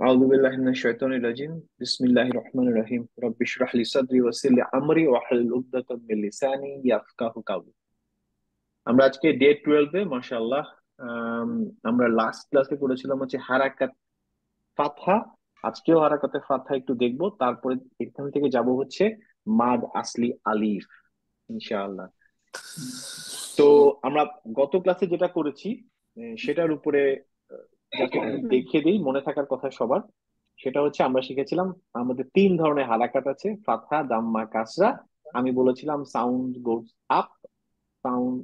আউযু বিল্লাহি মিনাশ শাইতানির রাজিম বিসমিল্লাহির রহমানির রহিম রব্বি ইশরাহ লি সাদরি ওয়া ইয়াসসির লি আমরি ওয়াহলুল উকদাতাম মিন লিসানি ইয়াফকাহু কাওলি আমরা আজকে ডে 12 এ মাশাআল্লাহ আমরা লাস্ট ক্লাসে করেছিলাম হচ্ছে হারাকাত ফাতহা আজকেও হারাকাতে ফাতহা একটু দেখব তারপরে এখান থেকে যাব হচ্ছে মাদ আসলি আলিফ ইনশাআল্লাহ তো আমরা গত ক্লাসে যেটা করেছি সেটার উপরে দেখিয়ে দিই মনে থাকার কথা সবার সেটা হচ্ছে আমরা শিখেছিলাম আমাদের তিন ধরনের হারাকাত আছে ফাথা দাম্মা কাসরা আমি বলেছিলাম sound goes up sound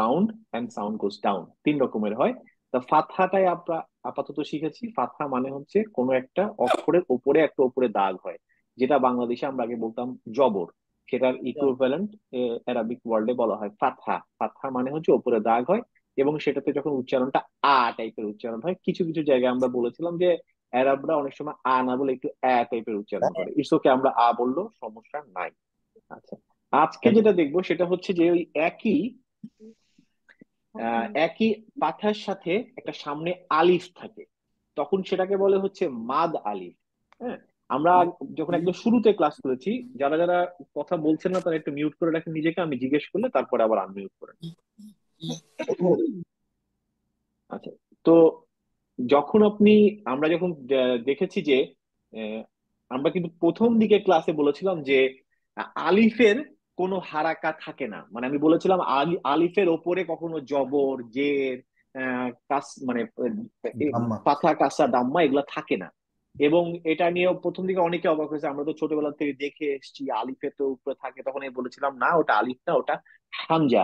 round and sound goes down তিন রকমের হয় তা ফাথাটাই আমরা আপাতত শিখেছি ফাথা মানে হচ্ছে কোনো একটা অক্ষরের উপরে একটা উপরে দাগ হয় যেটা বাংলাদেশে আমরা আগে বলতাম জবর সেটার ইকুইভ্যালেন্ট অ্যারাবিক ওয়ার্ল্ডে বলা হয় ফাথা ফাথা মানে হচ্ছে উপরে দাগ হয় এবং সেটাতে যখন উচ্চারণটা আ টাইপের উচ্চারণ হয় কিছু কিছু জায়গায় আমরা বলেছিলাম যে অ্যারাবরা অনেক সময় আ না বলে একটু অ্যা টাইপের উচ্চারণ করে ইটস ওকে আমরা আ বললো সমস্যা নাই আচ্ছা আজকে হ্যাঁ। যেটা দেখবো সেটা হচ্ছে যে ওই একই একই পাথার সাথে একটা সামনে আলিফ থাকে তখন সেটাকে বলে হচ্ছে মাদ আলিফ হ্যাঁ আমরা যখন একদম শুরুতে ক্লাস করেছি যারা যারা কথা বলছেন না তারা একটু মিউট করে রাখেন নিজেকে আমি জিজ্ঞেস করলে তারপরে আবার আনমিউট করে আচ্ছা তো যখন আপনি আমরা যখন দেখেছি যে আমরা কিন্তু প্রথম দিকে ক্লাসে বলেছিলাম যে আলিফের কোনো হারাকা থাকে না মানে আমি বলেছিলাম আলিফের ওপরে কখনো জবর জের কাস মানে পাথা কাসা দাম্মা এগুলা থাকে না এবং এটা নিয়ে প্রথম দিকে অনেকে অবাক হয়েছে আমরা তো ছোটবেলা থেকে দেখে এসেছি আলিফের তো উপরে থাকে তখন আমি বলেছিলাম না ওটা আলিফ না ওটা হামজা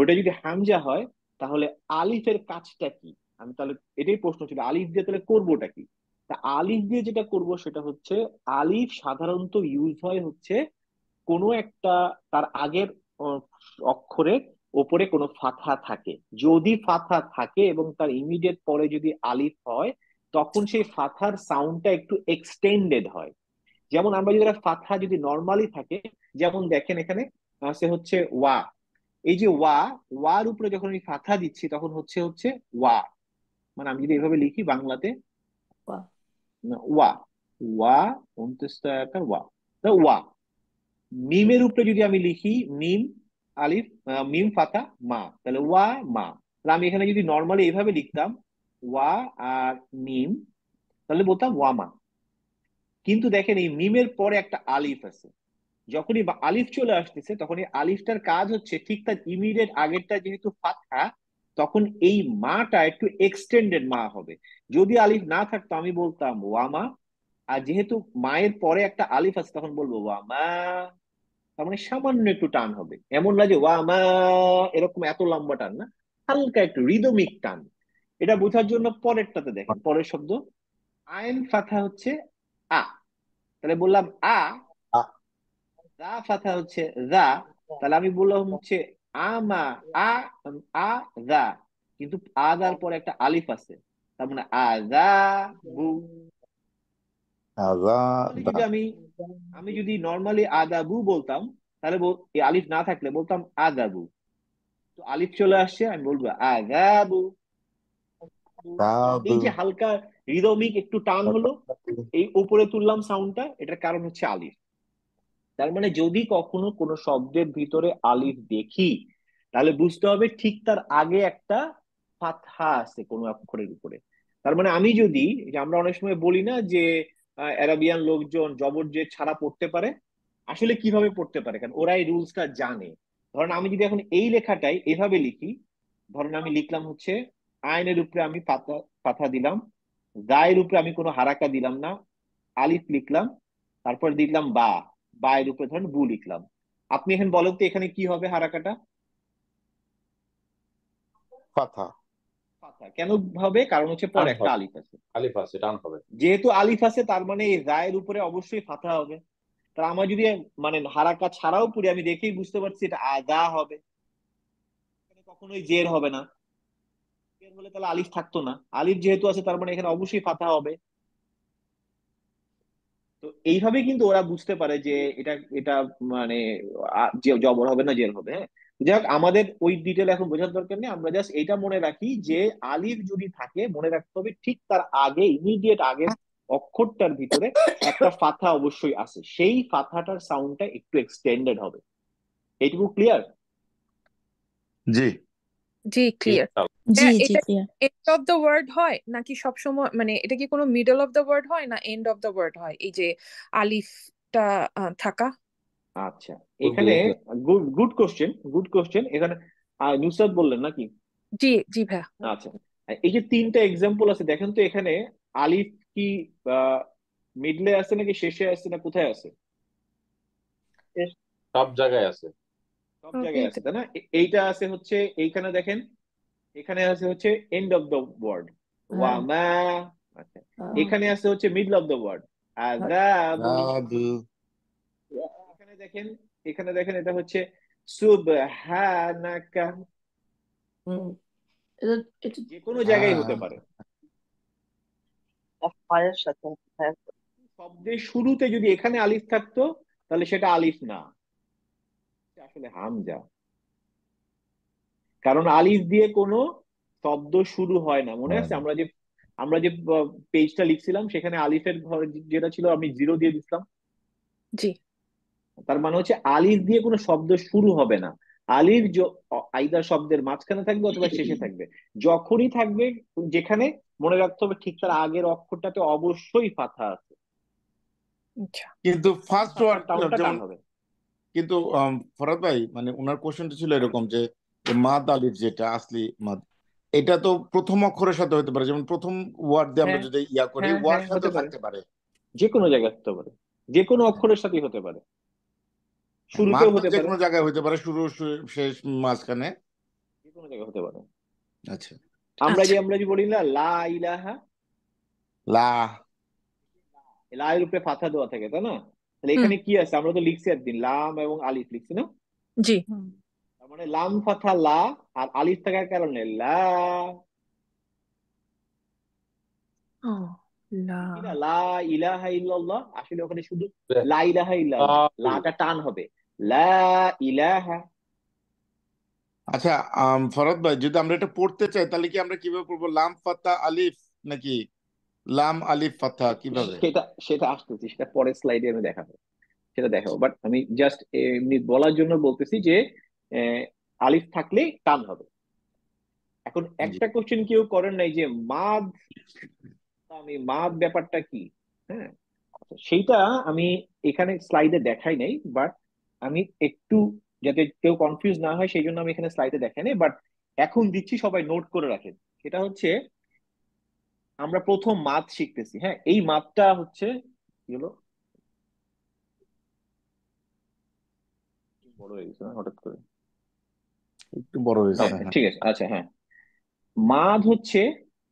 ওটা যদি হামজা হয় তাহলে আলিফের কাজটা কি আমি তাহলে এটাই প্রশ্ন ছিল আলিফ দিয়ে তাহলে করবোটা কি তা আলিফ দিয়ে যেটা করব সেটা হচ্ছে আলিফ সাধারণত ইউজ হয় হচ্ছে কোনো একটা তার আগের অক্ষরে ওপরে কোনো ফাথা থাকে যদি ফাথা থাকে এবং তার ইমিডিয়েট পরে যদি আলিফ হয় তখন সেই ফাথার সাউন্ডটা একটু এক্সটেন্ডেড হয় যেমন আমরা যদি ফাথা যদি নর্মালি থাকে যেমন দেখেন এখানে সে হচ্ছে ওয়া এই যে ওয়া ওয়ার উপরে যখন আমি ফাথা দিচ্ছি তখন হচ্ছে হচ্ছে ওয়া মানে আমি যদি এভাবে লিখি বাংলাতে ওয়া ওয়া অন্ত্যস্তাকার ওয়া তা ওয়া মিমের উপরে যদি আমি লিখি মিম আলিফ মিম ফাতা মা তাহলে ওয়া মা তাহলে আমি এখানে যদি নর্মালি এইভাবে লিখতাম ওয়া আর মিম তাহলে বলতাম ওয়া মা কিন্তু দেখেন এই মিমের পরে একটা আলিফ আছে যখনই আলিফ চলে আসতেছে তখন এই আলিফটার কাজ হচ্ছে ঠিক তার ইমিডিয়েট আগেরটা যেহেতু ফাঁকা তখন এই মাটা একটু এক্সটেন্ডেড মা হবে যদি আলিফ না থাকতো আমি বলতাম ওয়ামা আর যেহেতু মায়ের পরে একটা আলিফ আছে তখন বলবো ওয়ামা তার মানে সামান্য একটু টান হবে এমন না যে ওয়ামা এরকম এত লম্বা টান না হালকা একটু রিদমিক টান এটা বোঝার জন্য পরেরটাতে দেখেন পরের শব্দ আইন ফাথা হচ্ছে আ তাহলে বললাম আ দা ফাথা হচ্ছে দা তাহলে আমি বললাম হচ্ছে আমা আ আ দা কিন্তু পরে একটা আলিফ আছে তার মানে আদা বু যদি আমি আমি যদি বলতাম তাহলে এই আলিফ না থাকলে বলতাম বু তো আলিফ চলে আসছে আমি বলবো বু এই যে হালকা রিদমিক একটু টান হলো এই উপরে তুললাম সাউন্ডটা এটার কারণ হচ্ছে আলিফ তার মানে যদি কখনো কোনো শব্দের ভিতরে আলিফ দেখি তাহলে বুঝতে হবে ঠিক তার আগে একটা ফাথা আছে কোনো অক্ষরের উপরে তার মানে আমি যদি আমরা অনেক সময় বলি না যে অ্যারাবিয়ান লোকজন জবর যে ছাড়া পড়তে পারে আসলে কিভাবে পড়তে পারে কারণ ওরা এই রুলসটা জানে ধরেন আমি যদি এখন এই লেখাটাই এভাবে লিখি ধরেন আমি লিখলাম হচ্ছে আইনের উপরে আমি পাতা পাতা দিলাম গায়ের উপরে আমি কোনো হারাকা দিলাম না আলিফ লিখলাম তারপর দিলাম বা বা উপরে ধরেন বু লিখলাম আপনি এখন বলেন তো এখানে কি হবে হারাকাটা ফাথা কেন হবে কারণ হচ্ছে পরে একটা আলিফ আছে আলিফ আছে টান হবে যেহেতু আলিফ আছে তার মানে এই রায়ের উপরে অবশ্যই ফাথা হবে তার আমার যদি মানে হারাকা ছাড়াও পুরি আমি দেখেই বুঝতে পারছি এটা আদা হবে কখনোই জের হবে না জের হলে তাহলে আলিফ থাকতো না আলিফ যেহেতু আছে তার মানে এখানে অবশ্যই ফাথা হবে তো এইভাবেই কিন্তু ওরা বুঝতে পারে যে এটা এটা মানে জবর হবে না জেল হবে হ্যাঁ যাই আমাদের ওই ডিটেল এখন বোঝার দরকার নেই আমরা জাস্ট এটা মনে রাখি যে আলিফ যদি থাকে মনে রাখতে হবে ঠিক তার আগে ইমিডিয়েট আগে অক্ষরটার ভিতরে একটা ফাথা অবশ্যই আছে সেই ফাথাটার সাউন্ডটা একটু এক্সটেন্ডেড হবে এইটুকু ক্লিয়ার জি জি ক্লিয়ার জি জি এন্ড অফ দ্য ওয়ার্ড হয় নাকি সব সময় মানে এটা কি কোনো মিডল অফ দ্য ওয়ার্ড হয় না এন্ড অফ দ্য ওয়ার্ড হয় এই যে আলিফটা থাকা আচ্ছা এখানে good good question good question এখানে নুসরাত বললেন নাকি জি জি ভাই আচ্ছা এই যে তিনটা এক্সাম্পল আছে দেখেন তো এখানে আলিফ কি মিডলে আছে নাকি শেষে আছে না কোথায় আছে সব জায়গায় আছে সব জায়গায় আছে তাই না এইটা আছে হচ্ছে এইখানে দেখেন এখানে আছে হচ্ছে এন্ড অফ দ্য ওয়ার্ড ওয়ামা এখানে আছে হচ্ছে মিডল অফ দ্য ওয়ার্ড আযাবু এখানে দেখেন এখানে দেখেন এটা হচ্ছে সুবহানাকা যে কোনো জায়গায় হতে পারে শব্দের শুরুতে যদি এখানে আলিফ থাকতো তাহলে সেটা আলিফ না আসলে হামজা কারণ আলিফ দিয়ে কোনো শব্দ শুরু হয় না মনে হ্যাঁ। আছে আমরা যে আমরা যে পেজটা লিখছিলাম সেখানে আলিফের ঘর যেটা ছিল আমি জিরো দিয়ে দিছিলাম জি তার মানে হচ্ছে আলিফ দিয়ে কোনো শব্দ শুরু হবে না আলিফ আইদার শব্দের মাঝখানে থাকবে অথবা শেষে থাকবে যখনই থাকবে যেখানে মনে রাখতে হবে ঠিক তার আগের অক্ষরটাতে অবশ্যই ফাথা আছে আচ্ছা। কিন্তু ফার্স্ট ওয়ার্ড হবে কিন্তু ফরাদ ভাই মানে ওনার কোশ্চেনটা ছিল এরকম যে মাদ আলিফ যেটা আসলি মাদ এটা তো প্রথম অক্ষরের সাথে হতে পারে যেমন প্রথম ওয়ার্ড দিয়ে আমরা হ্যাঁ। যদি ইয়া করি ওয়ার্ড হ্যাঁ, হ্যাঁ, সাথে থাকতে পারে যে কোনো জায়গায় হতে পারে যে কোনো অক্ষরের সাথেই হতে পারে শুরুতেও হতে পারে কোনো জায়গায় হতে পারে শুরু শেষ মাঝখানে যে কোনো জায়গায় হতে পারে আচ্ছা আমরা আচ্ছা। যে আমরা যে বলি না লা ইলাহা লা লা এর উপরে ফাতা দেওয়া থাকে তাই না তাহলে এখানে কি আছে আমরা তো লিখছি একদিন লাম এবং আলিফ লিখছি না জি তার মানে লাম ফাথা লা আর আলিফ থাকার কারণে লা লা আসলে ওখানে শুধু লা ইলাহা ইল্লাল্লাহ লাটা টান হবে লা ইলাহা আচ্ছা ফরাদ ভাই যদি আমরা এটা পড়তে চাই তাহলে কি আমরা কিভাবে পড়বো লাম ফাতা আলিফ নাকি লাম আলিফ ফাতা কিভাবে সেটা সেটা আসতেছি সেটা পরের স্লাইডে আমি দেখাবো সেটা দেখাবো বাট আমি জাস্ট এমনি বলার জন্য বলতেছি যে আলিফ থাকলে টান হবে এখন একটা কোশ্চেন কেউ করেন নাই যে মাদ আমি মাদ ব্যাপারটা কি হ্যাঁ আচ্ছা, সেইটা আমি এখানে স্লাইডে দেখাই নাই বাট আমি একটু যাতে কেউ কনফিউজ না হয় সেই জন্য আমি এখানে স্লাইডে দেখাই নাই বাট এখন দিচ্ছি সবাই নোট করে রাখেন সেটা হচ্ছে আমরা প্রথম মাত শিখতেছি হ্যাঁ এই মাতটা হচ্ছে কি হলো বড় হয়ে গেছে হঠাৎ করে একটু বড় হয়েছে হ্যাঁ। ঠিক আছে আচ্ছা হ্যাঁ মাদ হচ্ছে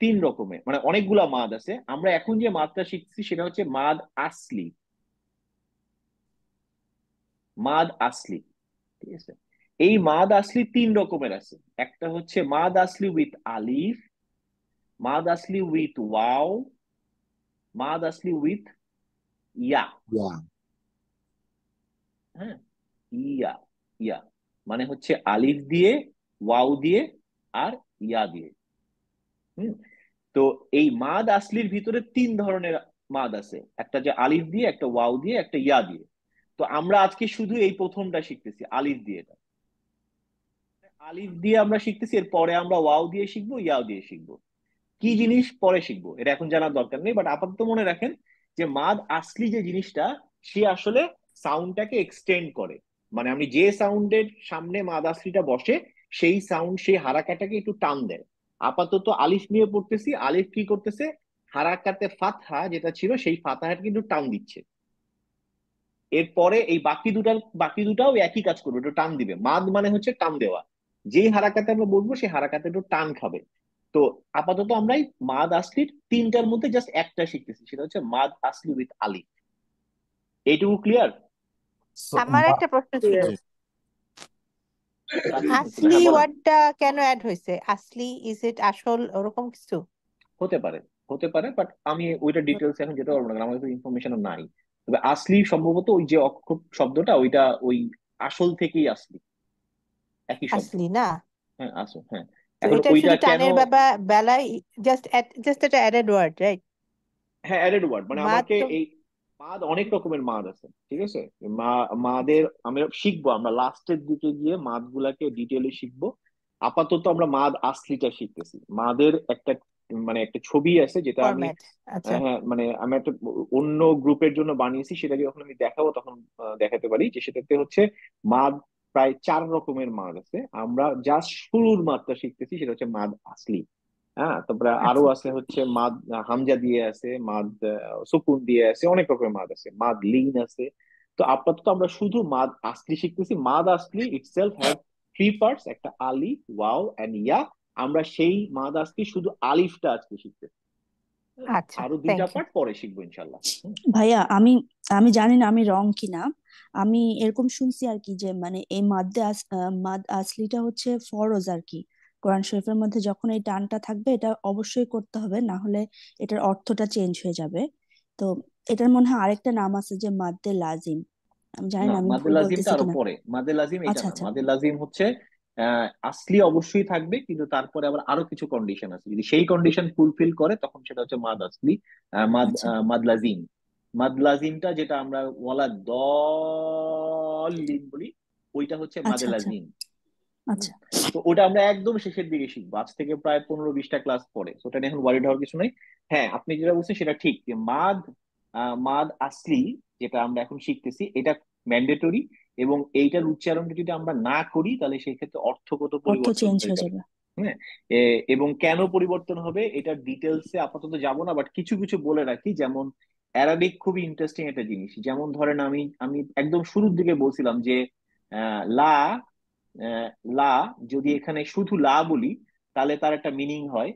তিন রকমের মানে অনেকগুলা মাদ আছে আমরা এখন যে মাদটা শিখছি সেটা হচ্ছে মাদ আসলি মাদ আসলি ঠিক আছে এই মাদ আসলি তিন রকমের আছে একটা হচ্ছে মাদ আসলি উইথ আলিফ Mad asli with wow. Mad with ইয়া হ্যাঁ ইয়া ইয়া মানে হচ্ছে আলিফ দিয়ে ওয়াও দিয়ে আর ইয়া দিয়ে হুম তো এই মাদ আসলির ভিতরে তিন ধরনের মাদ আছে একটা যে আলিফ দিয়ে একটা ওয়াও দিয়ে একটা ইয়া দিয়ে তো আমরা আজকে শুধু এই প্রথমটা শিখতেছি আলিফ দিয়েটা আলিফ দিয়ে আমরা শিখতেছি এরপরে আমরা ওয়াও দিয়ে শিখবো ইয়াও দিয়ে শিখবো কি জিনিস পরে শিখবো এটা এখন জানার দরকার নেই বাট আপাতত মনে রাখেন যে মাদ আসলি যে জিনিসটা সে আসলে সাউন্ডটাকে এক্সটেন্ড করে মানে আপনি যে সাউন্ডের সামনে মাদ আসলিটা বসে সেই সাউন্ড সেই হারাকাটাকে একটু টান দেয় আপাতত আলিফ নিয়ে পড়তেছি আলিফ কি করতেছে হারাকাতে ফাতহা যেটা ছিল সেই ফাতাহাটা কিন্তু টান দিচ্ছে এরপরে এই বাকি দুটার বাকি দুটাও একই কাজ করবে একটু টান দিবে মাদ মানে হচ্ছে টান দেওয়া যেই হারাকাতে আমরা বলবো সেই হারাকাতে একটু টান খাবে তো আপাতত আমরা মাদ আসলির তিনটার মধ্যে জাস্ট একটা শিখতেছি সেটা হচ্ছে মাদ আসলি উইথ আলি এইটুকু ক্লিয়ার আমার একটা প্রশ্ন ছিল আসলি ওয়ার্ডটা হ্যাঁ, কেন অ্যাড হয়েছে আসলি ইজ ইট আসল ওরকম কিছু হতে পারে হতে পারে বাট আমি ওইটা ডিটেলস এখন যেতে পারবো না আমার কাছে ইনফরমেশন নাই তবে আসলি সম্ভবত ওই যে অক্ষর শব্দটা ওইটা ওই আসল থেকেই আসলি একই শব্দ আসলি না হ্যাঁ আসল হ্যাঁ হ্যাঁ, মানে অনেক রকমের মাদ আছে ঠিক আছে মাদের শিখবো আমরা লাস্টের দিকে গিয়ে মাদ গুলাকে ডিটেলে শিখবো আপাতত আমরা মাদ আসলিটা শিখতেছি মাদের একটা মানে একটা ছবি আছে যেটা আমি আচ্ছা। হ্যাঁ মানে আমি একটা অন্য গ্রুপের জন্য বানিয়েছি সেটাকে যখন আমি দেখাবো তখন দেখাতে পারি যে সেটাতে হচ্ছে মাদ প্রায় চার রকমের মাদ আছে আমরা যা শুরুর মাদটা শিখতেছি সেটা হচ্ছে মাদ আসলি হ্যাঁ তারপরে আচ্ছা। আরো আছে হচ্ছে মাদ হামজা দিয়ে আছে মাদ সুকুন দিয়ে আছে অনেক রকমের মাদ আছে মাদ লিন আছে তো আপাতত আমরা শুধু মাদ আসলি শিখতেছি মাদ আসলি ইটসেলফ হ্যাভ থ্রি পার্টস একটা আলি ওয়াও এন্ড ইয়া আমরা সেই মাদ আসলি শুধু আলিফটা আজকে শিখতেছি আচ্ছা আরো দুইটা পার্ট পরে শিখবো ইনশাল্লাহ ভাইয়া আমি আমি জানি না আমি রং কিনা আমি এরকম শুনছি আর কি যে মানে এই মাদ্দে মাদ আসলিটা হচ্ছে ফরজ আর কি কোরআন শরীফের মধ্যে যখন এই টানটা থাকবে এটা অবশ্যই করতে হবে না হলে এটার অর্থটা চেঞ্জ হয়ে যাবে তো এটার মনে হয় আরেকটা নাম আছে যে মাদ্দে লাজিম আমি জানি না মাদে লাজিমটা আরো পরে মাদে লাজিম এটা আচ্ছা, না আচ্ছা। মাদে লাজিম হচ্ছে আসলি অবশ্যই থাকবে কিন্তু তারপরে আবার আরো কিছু কন্ডিশন আছে যদি সেই কন্ডিশন ফুলফিল করে তখন সেটা হচ্ছে মাদ আসলি আচ্ছা। মাদ মাদ লাজিম মাদলাজিমটা যেটা আমরা ওয়ালা দলিন বলি ওইটা হচ্ছে আচ্ছা, আচ্ছা। মাদলাজিম আচ্ছা। তো ওটা আমরা একদম শেষের দিকে শিখবো আজ থেকে প্রায় পনেরো বিশটা ক্লাস পরে ওটা নিয়ে এখন ওয়ারিড হওয়ার কিছু নেই হ্যাঁ আপনি যেটা বলছেন সেটা ঠিক যে মাদ মাদ আসলি যেটা আমরা এখন শিখতেছি এটা ম্যান্ডেটরি এবং এইটার উচ্চারণটা যদি আমরা না করি তাহলে সেই ক্ষেত্রে অর্থগত পরিবর্তন হ্যাঁ এবং কেন পরিবর্তন হবে এটার ডিটেলসে আপাতত যাব না বাট কিছু কিছু বলে রাখি যেমন অ্যারাবিক খুবই ইন্টারেস্টিং একটা জিনিস যেমন ধরেন আমি আমি একদম শুরুর দিকে বলছিলাম যে লা লা যদি এখানে শুধু লা বলি তাহলে তার একটা মিনিং হয়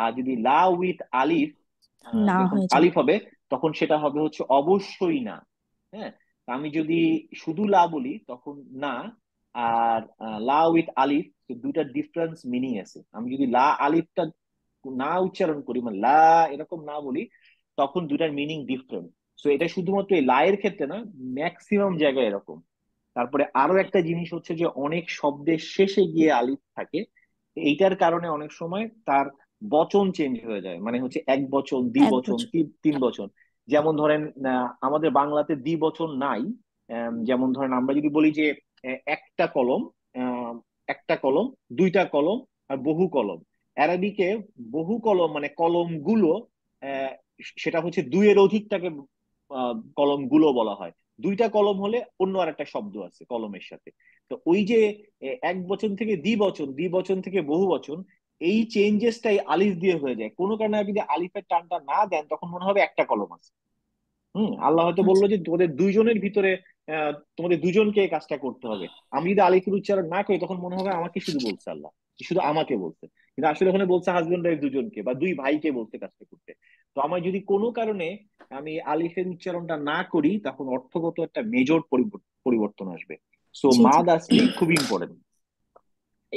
আর যদি লা উইথ আলিফ আলিফ হবে তখন সেটা হবে হচ্ছে অবশ্যই না হ্যাঁ আমি যদি শুধু লা বলি তখন না আর লা উইথ আলিফ দুইটা ডিফারেন্স মিনিং আছে আমি যদি লা আলিফটা না উচ্চারণ করি মানে লা এরকম না বলি তখন দুটার মিনিং ডিফারেন্ট সো এটা শুধুমাত্র এই লায়ের ক্ষেত্রে না ম্যাক্সিমাম জায়গায় এরকম তারপরে আরো একটা জিনিস হচ্ছে যে অনেক শব্দের শেষে গিয়ে আলিপ থাকে এইটার কারণে অনেক সময় তার বচন চেঞ্জ হয়ে যায় মানে হচ্ছে এক বচন দ্বি বচন তিন বচন যেমন ধরেন আমাদের বাংলাতে দ্বি বচন নাই যেমন ধরেন আমরা যদি বলি যে একটা কলম একটা কলম দুইটা কলম আর বহু কলম অ্যারাবিকে বহু কলম মানে কলমগুলো সেটা হচ্ছে দুইয়ের অধিকটাকে কলম গুলো বলা হয় দুইটা কলম হলে অন্য আর একটা শব্দ আছে কলমের সাথে তো ওই যে এক বচন থেকে দ্বিবচন দ্বিবচন থেকে বহু বচন এই চেঞ্জেসটাই আলিফ দিয়ে হয়ে যায় কোনো কারণে যদি আলিফের টানটা না দেন তখন মনে হবে একটা কলম আছে হম আল্লাহ হয়তো আচ্ছা। বললো যে তোমাদের দুইজনের ভিতরে তোমাদের দুজনকে এই কাজটা করতে হবে আমি যদি আলিফের উচ্চারণ না করি তখন মনে হবে আমাকে শুধু বলছে আল্লাহ শুধু আমাকে বলছে কিন্তু আসলে ওখানে বলছে হাজবেন্ড ওয়াইফ দুজনকে বা দুই ভাইকে বলছে কাজটা করতে তো আমার যদি কোনো কারণে আমি আলিফের উচ্চারণটা না করি তখন অর্থগত একটা মেজর পরিবর্তন আসবে সো আচ্ছা, মা আচ্ছা। আসলে খুব ইম্পর্টেন্ট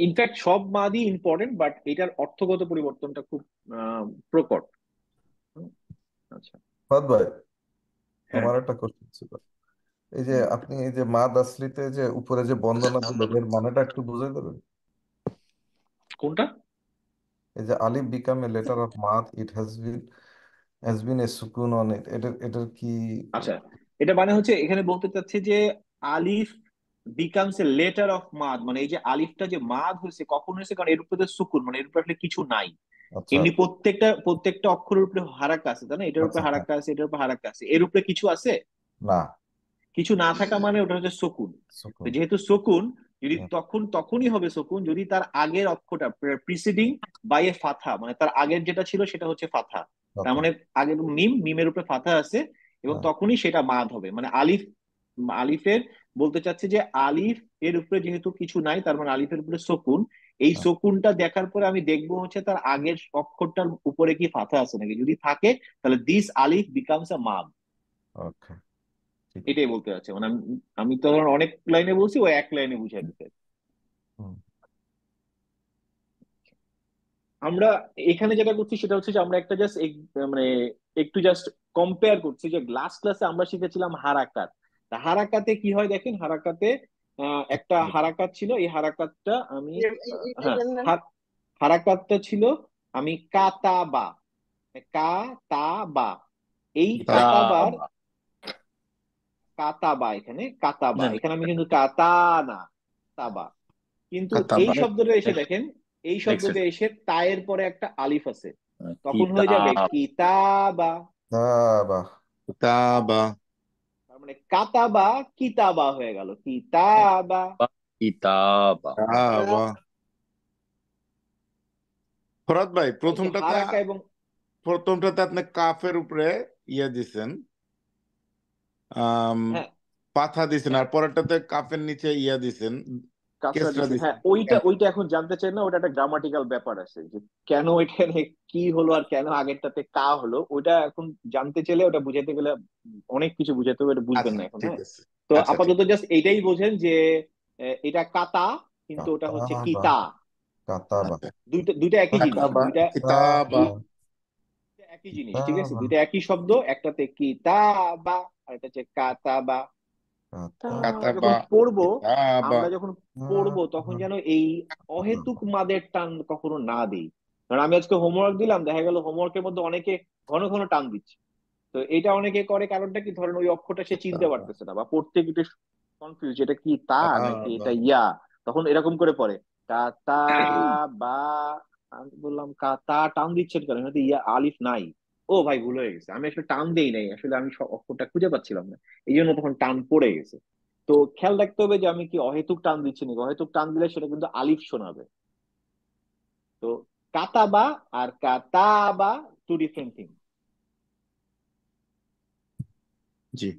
ইনফ্যাক্ট সব মাদই ইম্পর্টেন্ট বাট এটার অর্থগত পরিবর্তনটা খুব প্রকট আচ্ছা ভাই হ্যাঁ। আমার একটা কোশ্চেন ছিল এই যে আপনি এই যে মা দাসলিতে যে উপরে যে বন্দনা দিলেন মানেটা একটু বুঝে দেবেন কোনটা যে আলিফ বিকাম এ লেটার অফ মাথ it has been has been a সুকুন অন ইট এটার এটার কি আচ্ছা এটা মানে হচ্ছে এখানে বলতে চাচ্ছে যে আলিফ বিকামস এ লেটার অফ মাদ মানে এই যে আলিফটা যে মাদ হয়েছে কখন হয়েছে কারণ এর উপরে সুকুন মানে এর উপরে আসলে কিছু নাই আচ্ছা। এমনি প্রত্যেকটা প্রত্যেকটা অক্ষরের উপরে হারাকা আছে তাই না এটার উপরে আচ্ছা, আচ্ছা। হারাকা আছে এটার উপরে হারাকা আছে এর উপরে কিছু আছে না কিছু না থাকা মানে ওটা হচ্ছে সুকুন যেহেতু সুকুন যদি হ্যাঁ। তখন তখনই হবে শকুন যদি তার আগের অক্ষটা প্রিসিডিং বাই এ ফাথা মানে তার আগের যেটা ছিল সেটা হচ্ছে ফাথা তার মানে আগের মিম মিমের উপরে ফাথা আছে এবং হ্যাঁ। তখনই সেটা মাদ হবে মানে আলিফ আলিফের বলতে চাচ্ছে যে আলিফ এর উপরে যেহেতু কিছু নাই তার মানে আলিফের উপরে শকুন এই হ্যাঁ। শকুনটা দেখার পরে আমি দেখবো হচ্ছে তার আগের অক্ষরটার উপরে কি ফাথা আছে নাকি যদি থাকে তাহলে দিস আলিফ বিকামস আ মাদ ওকে এটাই বলতে চাচ্ছে মানে আমি তো ধরুন অনেক লাইনে বলছি ও এক লাইনে বুঝাই দিতে আমরা এখানে যেটা করছি সেটা হচ্ছে যে আমরা একটা জাস্ট মানে একটু জাস্ট কম্পেয়ার করছি যে লাস্ট ক্লাসে আমরা শিখেছিলাম হারাকাত হারাকাতে কি হয় দেখেন হারাকাতে একটা হারাকাত ছিল এই হারাকাতটা আমি হ্যাঁ, হারাকাতটা ছিল আমি কাতাবা কাতাবা এই কাতাবার কাতাবা এখানে কাতাবা এখানে আমি কিন্তু কাতা না তাবা কিন্তু এই শব্দটা এসে দেখেন এই শব্দটা এসে তায়ের পরে একটা আলিফ আছে হ্যাঁ, তখন হয়ে যাবে কিতাবা তাবা কিতাবা তার মানে কাতাবা কিতাবা হয়ে গেল কিতাবা কিতাবা ফরাদ ভাই প্রথমটাতে এবং প্রথমটাতে আপনি কাফের উপরে ইয়ে দিছেন হ্যাঁ। পাথা দিছেন হ্যাঁ। আর পরেরটাতে কাফের নিচে ইয়া দিছেন হ্যাঁ ওইটা ওইটা এখন জানতে চাই না ওটা একটা গ্রামাটিক্যাল ব্যাপার আছে যে কেন এখানে কি হলো আর কেন আগেরটাতে কা হলো ওইটা এখন জানতে চাইলে ওটা বুঝাইতে গেলে অনেক কিছু বুঝাইতে হবে এটা বুঝবেন না আচ্ছা, এখন হ্যাঁ? তো আচ্ছা, আপাতত জাস্ট এটাই বোঝেন যে এটা কাতা কিন্তু ওটা হচ্ছে কিতা আচ্ছা, দুইটা একই জিনিস দুইটা একই জিনিস ঠিক আছে দুইটা একই শব্দ একটাতে কিতা বা আর এটা হচ্ছে কাতাবা হ্যাঁ, আমরা পড়বো আমরা যখন হ্যাঁ। পড়বো তখন হ্যাঁ। যেন এই অহেতুক মাদের টান কখনো না দিই কারণ আমি আজকে হোমওয়ার্ক দিলাম দেখা গেল হোমওয়ার্কের মধ্যে অনেকে ঘন ঘন টান দিচ্ছে তো এটা অনেকে করে কারণটা কি ধরেন ওই অক্ষরটা সে চিনতে আচ্ছা, আচ্ছা। পারতেছে না বা পড়তে একটু কনফিউজ এটা কি তা আচ্ছা, নাকি এটা ইয়া তখন এরকম করে পড়ে কাতা বা আমি বললাম কাতা টান দিচ্ছেন কেন ইয়া আলিফ নাই ও ভাই ভুল হয়ে গেছে আমি আসলে টান দেই নাই আসলে আমি অক্ষরটা খুঁজে পাচ্ছিলাম না এই জন্য তখন টান পড়ে গেছে তো খেয়াল রাখতে হবে যে আমি কি অহেতুক টান দিচ্ছি নাকি অহেতুক টান দিলে সেটা কিন্তু আলিফ শোনাবে তো কাতাবা আর কাতাবা টু ডিফারেন্ট থিং জি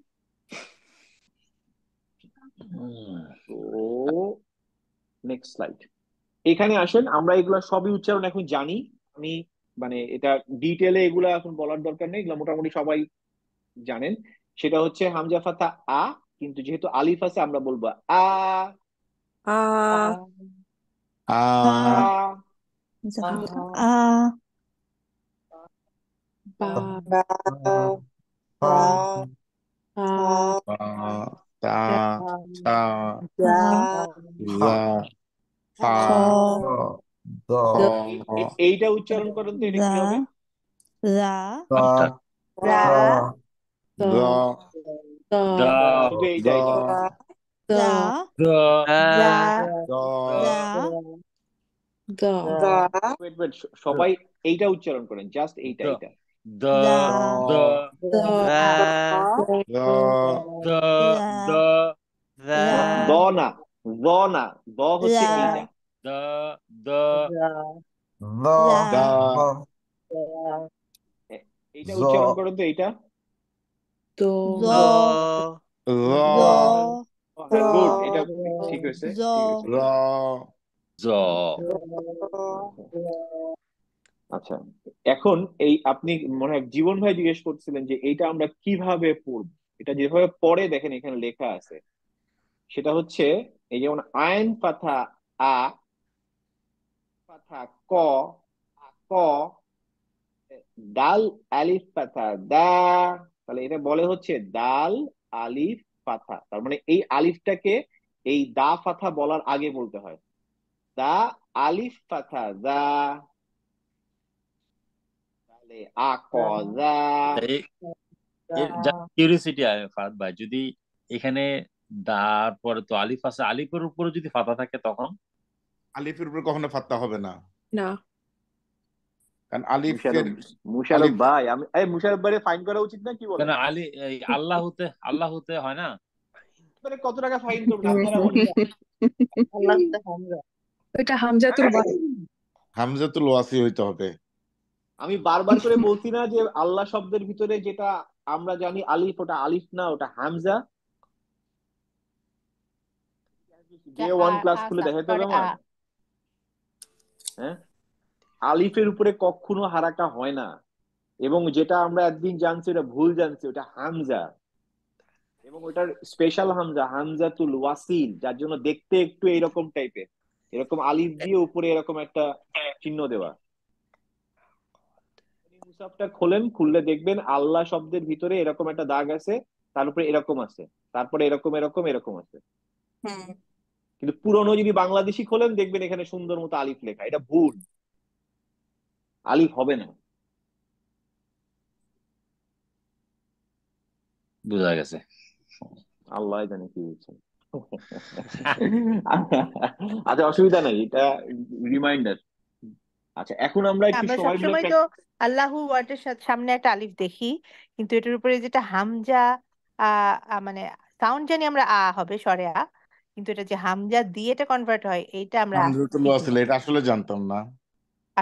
নেক্সট স্লাইড এখানে আসেন আমরা এগুলো সবই উচ্চারণ এখন জানি আমি মানে এটা ডিটেলে এগুলা এখন বলার দরকার নেই এগুলো মোটামুটি সবাই জানেন সেটা হচ্ছে হামজা ফাতা আ কিন্তু যেহেতু আলিফ আছে আমরা বলবো আ আ এইটা উচ্চারণ করেন তো এটা কি হবে সবাই এইটা উচ্চারণ করেন জাস্ট এইটা এইটা দ না দ না দ হচ্ছে এইটা the the the এটা আচ্ছা এখন এই আপনি মনে হয় জীবন ভাই জিজ্ঞেস করছিলেন যে এটা আমরা কিভাবে পড়ব এটা যেভাবে পরে দেখেন এখানে লেখা আছে সেটা হচ্ছে এই যেমন আইন পাথা আ ক ক ডাল আলিফ দা তাহলে এটা বলে হচ্ছে আলিফ তার মানে এই আলিফটাকে এই দা ফাথা বলার আগে বলতে হয় দা আলিফ দা তাহলে আ ক ভাই যদি এখানে দার পরে তো আলিফ আছে আলিফের উপরে যদি ফাতা থাকে তখন আলিফের উপর কখনো ফাত্তা হবে না না কারণ আলিফের মুশারফ ভাই আমি এই মুশারফ ভাই ফাইন করা উচিত না কি বলেন না আলি আল্লাহ হতে আল্লাহ হতে হয় না মানে কত টাকা ফাইন করব আপনারা এটা হামজাতুল হামজাতুল ওয়াসি হইতে হবে আমি বারবার করে বলছি না যে আল্লাহ শব্দের ভিতরে যেটা আমরা জানি আলিফ ওটা আলিফ না ওটা হামজা যে ওয়ান ক্লাস খুলে আচ্ছা, দেখাতে হবে আমার হ্যাঁ আলিফের উপরে কখনো হারাকা হয় না এবং যেটা আমরা একদিন জানছি ওটা ভুল জানছি ওটা হামজা এবং ওটার স্পেশাল হামজা হামজাতুল ওয়াসিল যার জন্য দেখতে একটু এরকম টাইপের এরকম আলিফ দিয়ে উপরে এরকম একটা চিহ্ন দেওয়া মুসাফটা খোলেন খুললে দেখবেন আল্লাহ শব্দের ভিতরে এরকম একটা দাগ আছে তার উপরে এরকম আছে তারপরে এরকম এরকম এরকম আছে হ্যাঁ। কিন্তু পুরনো যদি বাংলাদেশি খোলেন দেখবেন এখানে সুন্দর মতো আলিফ লেখা এটা ভুল আলিফ হবে না বুঝা গেছে আল্লাহ জানে কি হয়েছে আচ্ছা অসুবিধা নাই এটা রিমাইন্ডার আচ্ছা এখন আমরা একটু আমরা সময় সবসময় তো আল্লাহু ওয়ার্ডের সামনে একটা আলিফ দেখি কিন্তু এটার উপরে যেটা হামজা আহ মানে সাউন্ড জানি আমরা আ হবে সরে আ কিন্তু এটা যে হামজা দিয়ে এটা কনভার্ট হয় এটা আমরা এটা আসলে জানতাম না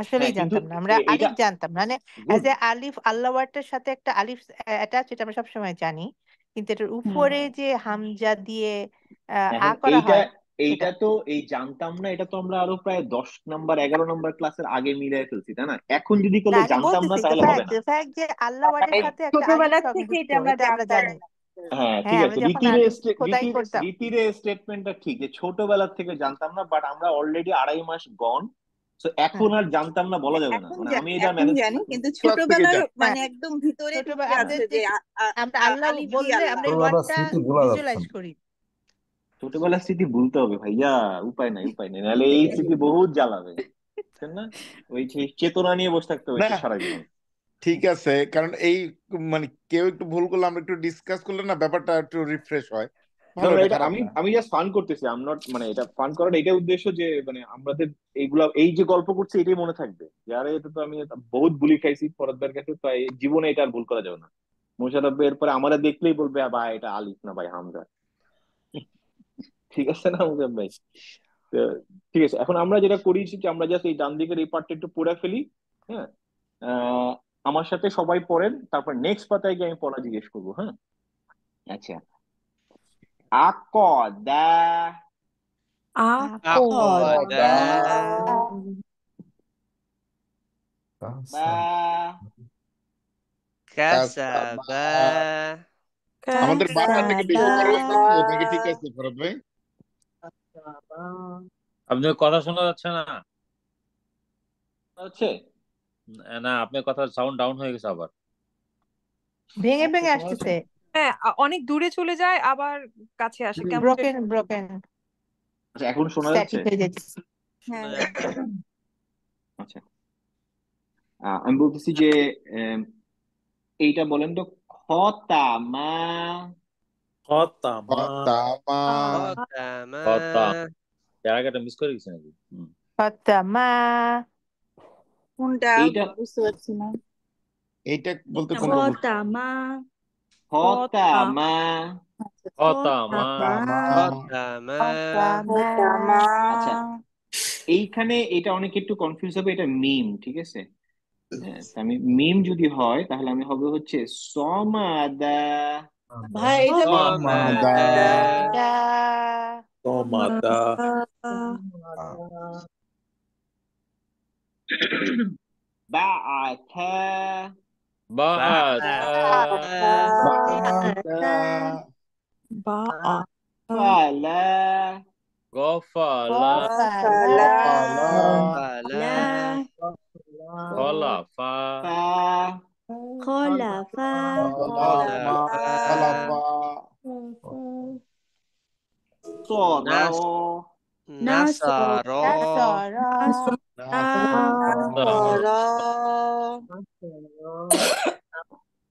আসলে হ্যাঁ, জানতাম না আমরা আলিফ জানতাম মানে এজ এ আলিফ আল্লাহ ওয়ার্ডের সাথে একটা আলিফ অ্যাটাচ এটা আমরা সব সময় জানি কিন্তু এটার উপরে যে হামজা দিয়ে আ হ্যাঁ, হ্যাঁ, করা হয় এইটা তো এই জানতাম না এটা তো আমরা আরো প্রায় দশ নম্বর এগারো নম্বর ক্লাসের আগে মিলে ফেলছি তাই না এখন যদি কোনো জানতাম না তাহলে হবে না হ্যাঁ ঠিক হ্যাঁ, আছে ঠিক থেকে জানতাম না বাট আমরা অলরেডি আড়াই মাস গন তো এখন হ্যাঁ। আর জানতাম না বলা যাবে না মানে আমি এটা জানি কিন্তু ছোটবেলার মানে হ্যাঁ। একদম ভিতরে আমরা আল্লাহ আমরা ভিজুয়ালাইজ করি ছোটবেলার স্মৃতি ভুলতে হবে ভাইয়া উপায় নাই উপায় নাই নাহলে এই স্মৃতি বহুত জ্বালাবে না ওই চেতনা নিয়ে বসে থাকতে হবে সারা জীবন ঠিক আছে কারণ এই মানে কেউ একটু ভুল করলে আমরা একটু ডিসকাস করলে না ব্যাপারটা একটু রিফ্রেশ হয় আমি আমি জাস্ট ফান করতেছি আম নট মানে এটা ফান করার এটাই উদ্দেশ্য যে মানে আমাদের এইগুলা এই যে গল্প করছি এটাই মনে থাকবে যারা এটা তো আমি বহুত বুলি খাইছি ফরাদার কাছে তাই জীবনে এটা আর ভুল করা যাবে না মোশারফ এরপরে আমরা দেখলেই বলবে ভাই এটা আলিফ না ভাই হামজা ঠিক আছে না মুজাম ভাই ঠিক আছে এখন আমরা যেটা করি যে আমরা জাস্ট এই ডান দিকের এই পার্টটা একটু পড়ে ফেলি হ্যাঁ আমার সাথে সবাই পড়েন তারপর নেক্সট পাতায় গিয়ে আমি পড়া জিজ্ঞেস করবো হ্যাঁ আচ্ছা আক আপনি কথা শোনা যাচ্ছে না হচ্ছে না আপনার কথা সাউন্ড ডাউন হয়ে গেছে আবার ভেঙে আচ্ছা, ভেঙে আসতেছে হ্যাঁ অনেক দূরে চলে যায় আবার কাছে আসে কেমন ব্রোকেন আচ্ছা, ব্রোকেন এখন শোনা যাচ্ছে হ্যাঁ। আচ্ছা আমি বলতেছি যে এইটা বলেন তো খতামা মা খতামা খতামা এর আগেটা মিস করে গেছি নাকি খতামা কোনটা বুঝতে পারছি না এইটা বলতে কোন আচ্ছা এইখানে এটা অনেকে একটু কনফিউজ হবে এটা মিম ঠিক আছে হ্যাঁ, আমি মিম যদি হয় তাহলে আমি হবে হচ্ছে সমাদা ভাই এটা সমাদা সমাদা بعثا بعثا بعثا غفلا غفلا غفلا خلفا خلفا صدروا نصروا نصروا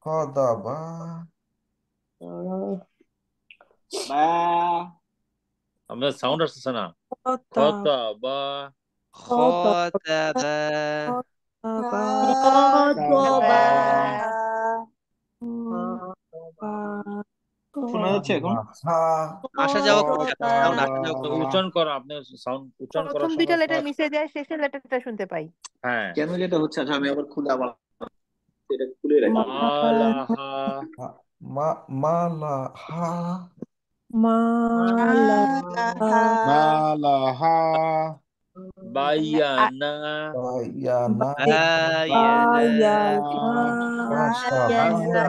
Kodaba. বা আমাদের সাউন্ড আসছে না খতাবা খতাবা খতাবা খতাবা শোনা যাচ্ছে এখন আসা যাওয়া সাউন্ড আসা যাওয়া উচ্চারণ করো আপনি সাউন্ড উচ্চারণ করো প্রথম দুটো লেটার মিশে যায় শেষের লেটারটা শুনতে পাই হ্যাঁ কেন লেটার হচ্ছে আচ্ছা আমি আবার খুলে আবার এটা খুলে রাখি মা মা হা মা বাইয়ানা বাইয়ানা বাইয়ানা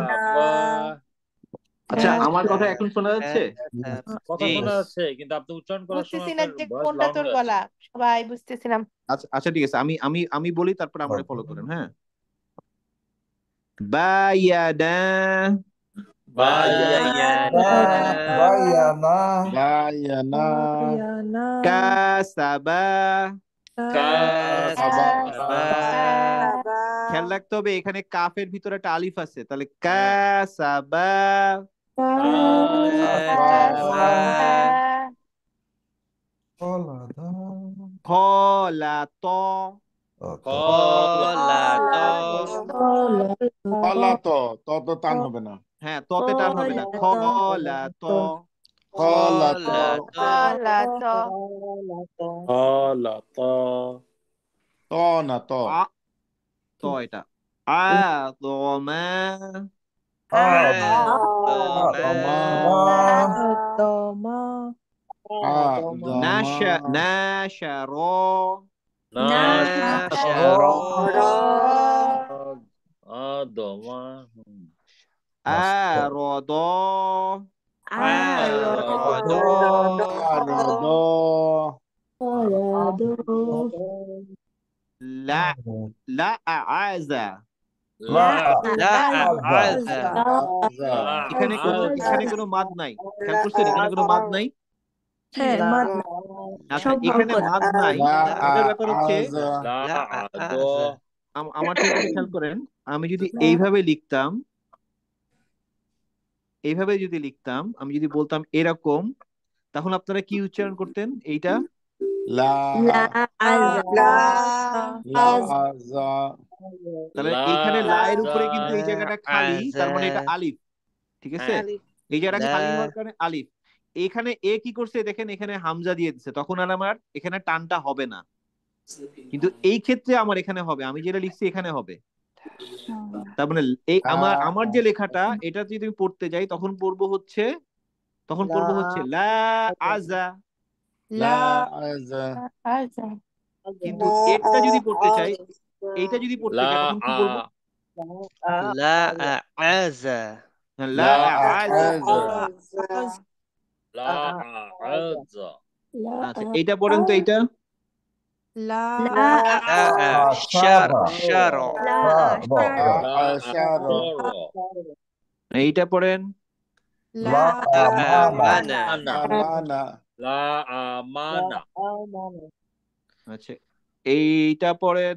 আচ্ছা হ্যাঁ। আমার কথা এখন শোনা যাচ্ছে হ্যাঁ, হ্যাঁ, কথা শোনা যাচ্ছে কিন্তু আপনি উচ্চারণ করার সময় যে কোনটা তোর গলা সবাই বুঝতেছিলাম আচ্ছা আচ্ছা ঠিক আছে আমি আমি আমি বলি তারপর আমারে ফলো করেন হ্যাঁ বায়ানা খেয়াল রাখতে হবে এখানে কাফের ভিতরে একটা আলিফ আছে তাহলে কাসাবা Colato. Colato. তত টান হবে না হ্যাঁ ততে টান হবে না খলাতো খলাতো খলাতো ত না ত ত এটা আ তোমা أعظم نشر نشر نشر أعظم أرض أرض أرض أرض لا لا أعزى কোনো নাই নাই আমার খেয়াল করেন আমি যদি এইভাবে লিখতাম এইভাবে যদি লিখতাম আমি যদি বলতাম এরকম তখন আপনারা কি উচ্চারণ করতেন এইটা লা লা তাহলে এইখানে লা উপরে কিন্তু এই জায়গাটা হ্যাঁ, খালি তার মানে এটা হ্যাঁ। আলিফ ঠিক আছে হ্যাঁ। এই জায়গাটা খালি হওয়ার কারণে আলিফ এখানে এ কি করছে দেখেন এখানে হামজা দিয়ে দিচ্ছে তখন আর আমার এখানে টানটা হবে না কিন্তু এই ক্ষেত্রে আমার এখানে হবে আমি যেটা লিখছি এখানে হবে তার মানে এই আমার আমার যে লেখাটা এটা যদি আমি পড়তে যাই তখন পড়বো হচ্ছে তখন পড়বো হচ্ছে লা আজা লা আজা কিন্তু এটা যদি পড়তে চাই এইটা যদি পড়তে এইটা তো এইটা এইটা পড়েন লা আচ্ছা এইটা পড়েন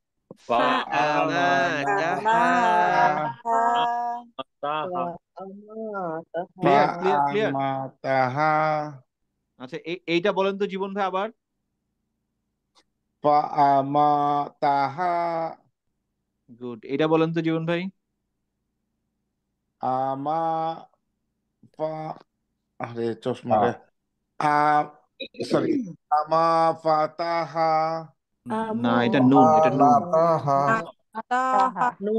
আচ্ছা এইটা বলেন তো জীবন ভাই আবার গুড এটা বলেন তো জীবন ভাই আমা আরে চশমা সরি আমা ফাতাহা না এটা নুন এটা নুন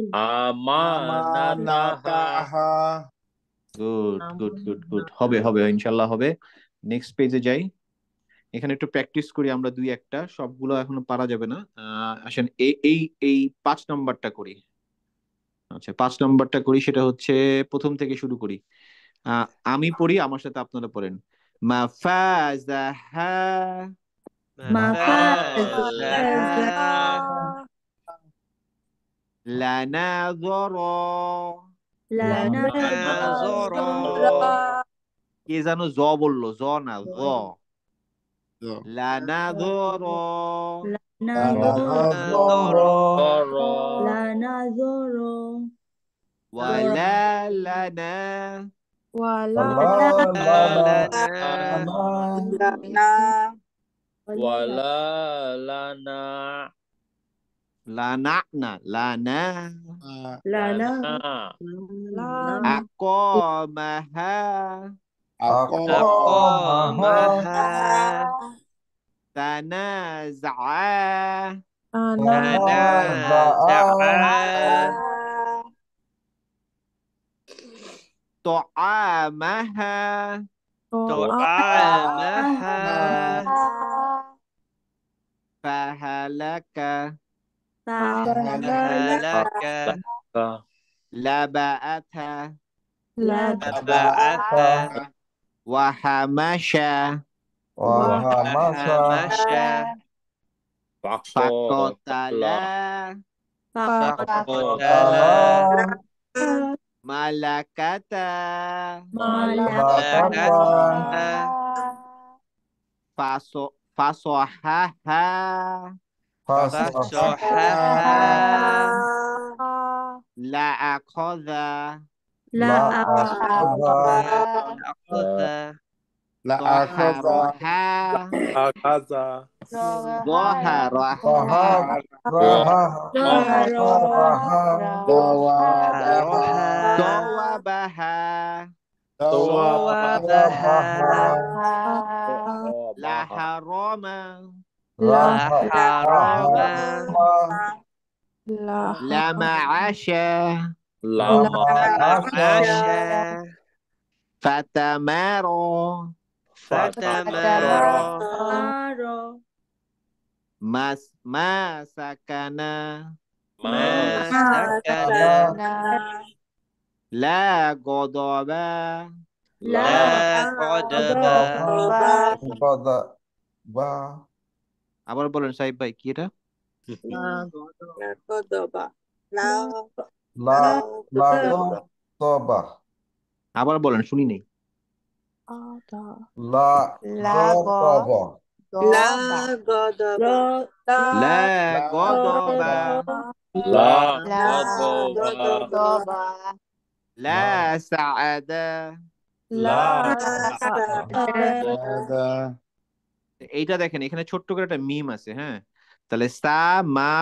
গুড গুড গুড গুড হবে হবে ইনশাআল্লাহ হবে নেক্সট পেজে যাই এখানে একটু প্র্যাকটিস করি আমরা দুই একটা সবগুলো এখনো পারা যাবে না আসেন এই এই এই পাঁচ নম্বরটা করি আচ্ছা পাঁচ নম্বরটা করি সেটা হচ্ছে প্রথম থেকে শুরু করি আমি পড়ি আমার সাথে আপনারা পড়েন মা মাফাজাহা مقال لنا لنا ضرا لنا ضرا কে জানো জ বললো জ না জ লানা ধর লানা ধর wala lana lana na lana lana aqamaha aqamaha tanaza'a tanaza'a toa طعامها فهلك فهلك لبأتها لبأتها وحمشا وحمشا فقتل فقتل ملكتا ملكتا فسق فصححها فصححها لا أخذ لا أخذ ظهرها ظهرها ثوابها ثوابها لا حرام لا حرام لا معاش لا معاش فتمارو فتمارو مس ما سكنا ما سكنا لا غضب لا قدم قد با আবার বলেন সাহেব ভাই কি এটা لا لا لا لا আবার বলেন শুনি নেই লা লা গদব লা গদব লা গদব লা গদব লা সাআদা লাদা এটা দেখেন এখানে ছোট করে একটা মিম আছে হ্যাঁ তাহলে সা মা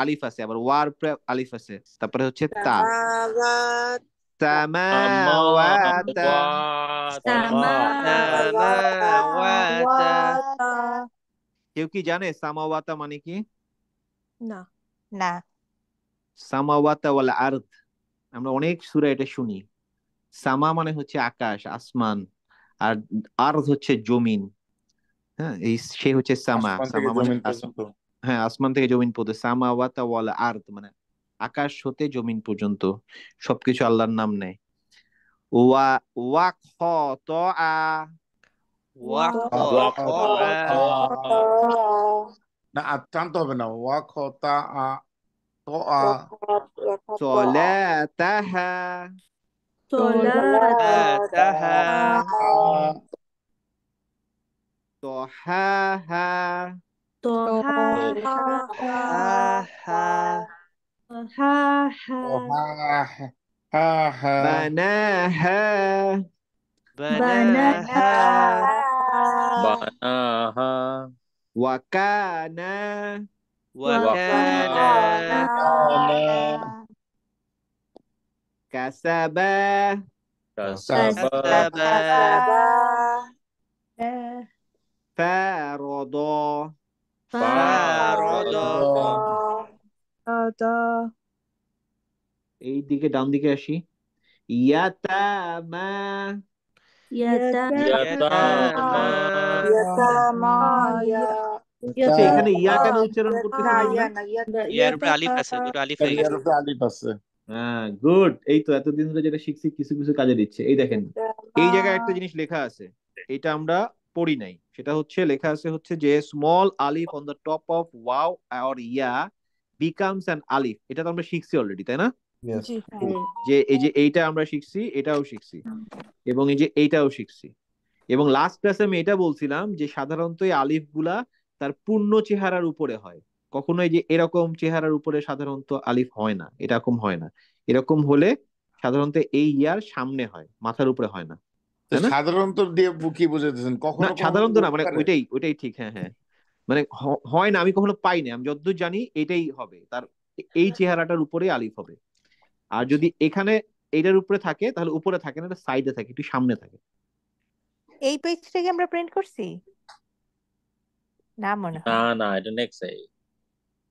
আলিফ আছে আবার ওয়ারফে আলিফ আছে তারপরে হচ্ছে তা তামা ওয়াতা তামা ওয়াতা কারণ জানে সামাওয়াতা মানে কি না না সামাওয়াতা ওয়াল আরদ আমরা অনেক সূরা এটা শুনি সামা মানে হচ্ছে আকাশ আসমান আর আর হচ্ছে জমিন হ্যাঁ এই সে হচ্ছে সামা সামা মানে হ্যাঁ আসমান থেকে জমিন পর্যন্ত সামা ওয়াতা ওয়াল আর্দ মানে আকাশ হতে জমিন পর্যন্ত সবকিছু আল্লাহর নাম নেয় ওয়া ওয়া ত আ না Sholat. Saha. Tohaha. Tohaha. Tohaha. Banaha. Banaha. Banaha. Wakana. Wakana. Kasba Kasba Kasba फारदा फारदा अदा ऐन दिखे ডান দিকে আসি ইয়াতামা ইয়াতামা ইয়াতামা เงี้ย ছে আচ্ছা, এখানে ইয়া টা উচ্চারণ করতে হয় ইয়া না ইয়া ই এর রূপে আলিফ আছে দুটো আলিফ আছে ই এর রূপে আলিফ আছে হ্যাঁ গুড এই তো এতদিন ধরে যেটা শিখছি কিছু কিছু কাজে দিচ্ছে এই দেখেন এই জায়গায় একটা জিনিস লেখা আছে এটা আমরা পড়ি নাই সেটা হচ্ছে লেখা আছে হচ্ছে যে স্মল আলিফ অন দ্য টপ অফ ওয়াও অর ইয়া বিকামস অ্যান আলিফ এটা তো আমরা শিখছি অলরেডি তাই না হ্যাঁ। যে এই যে এইটা আমরা শিখছি এটাও শিখছি এবং এই যে এইটাও শিখছি এবং লাস্ট ক্লাসে আমি এটা বলছিলাম যে সাধারণত এই গুলা তার পূর্ণ চেহারার উপরে হয় কখনোই যে এরকম চেহারার উপরে সাধারণত আলিফ হয় না এরকম হয় না এরকম হলে সাধারণত এই ইয়ার সামনে হয় মাথার উপরে হয় না সাধারণত দিয়ে কি বুঝাইতেছেন কখনো সাধারণত না মানে ওইটাই ওইটাই ঠিক হ্যাঁ হ্যাঁ মানে হয় না আমি কখনো পাই না আমি যতদূর জানি এটাই হবে তার এই চেহারাটার উপরে আলিফ হবে আর যদি এখানে এটার উপরে থাকে তাহলে উপরে থাকে না সাইডে থাকে একটু সামনে থাকে এই পেজটা কি আমরা প্রিন্ট করছি না মনে না না এটা নেক্সট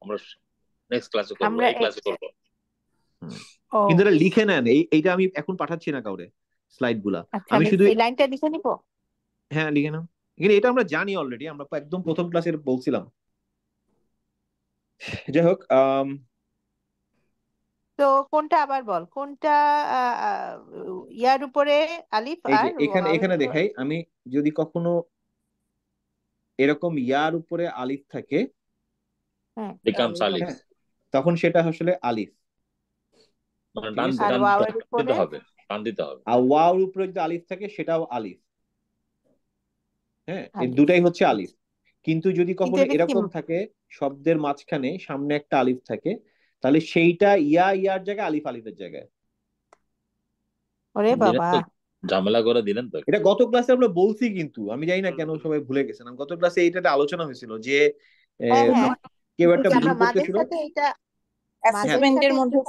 আমরা নেক্সট ক্লাসে করব এই ক্লাসে করব কিন্তু এটা লিখে নেন এই এইটা আমি এখন পাঠাচ্ছি না কাউরে স্লাইড গুলা আচ্ছা, আমি শুধু এই লাইনটা লিখে নিব হ্যাঁ লিখে নাও কিন্তু এটা আমরা জানি অলরেডি আমরা একদম প্রথম ক্লাসে বলছিলাম যাই হোক তো কোনটা আবার বল কোনটা ইয়ার উপরে আলিফ আর এখানে এখানে দেখাই আমি যদি কখনো এরকম ইয়ার উপরে আলিফ থাকে বিকামস হ্যাঁ, আলিফ হ্যাঁ, তখন সেটা আসলে আলিফ মানে ডান দিতে হবে ডান দিতে হবে আর ওয়াওর উপরে যদি আলিফ থাকে সেটাও আলিফ হ্যাঁ এই দুটাই হচ্ছে আলিফ কিন্তু যদি কখনো এরকম থাকে শব্দের মাঝখানে সামনে একটা আলিফ থাকে তাহলে সেইটা ইয়া ইয়ার জায়গায় আলিফ আলিফের জায়গায় ওরে বাবা ঝামেলা করে দিলেন তো এটা গত ক্লাসে আমরা বলছি কিন্তু আমি জানি না কেন সবাই ভুলে গেছেন গত ক্লাসে এইটা আলোচনা হয়েছিল যে হ্যাঁ, কেউ একটা ভুল করতেছিল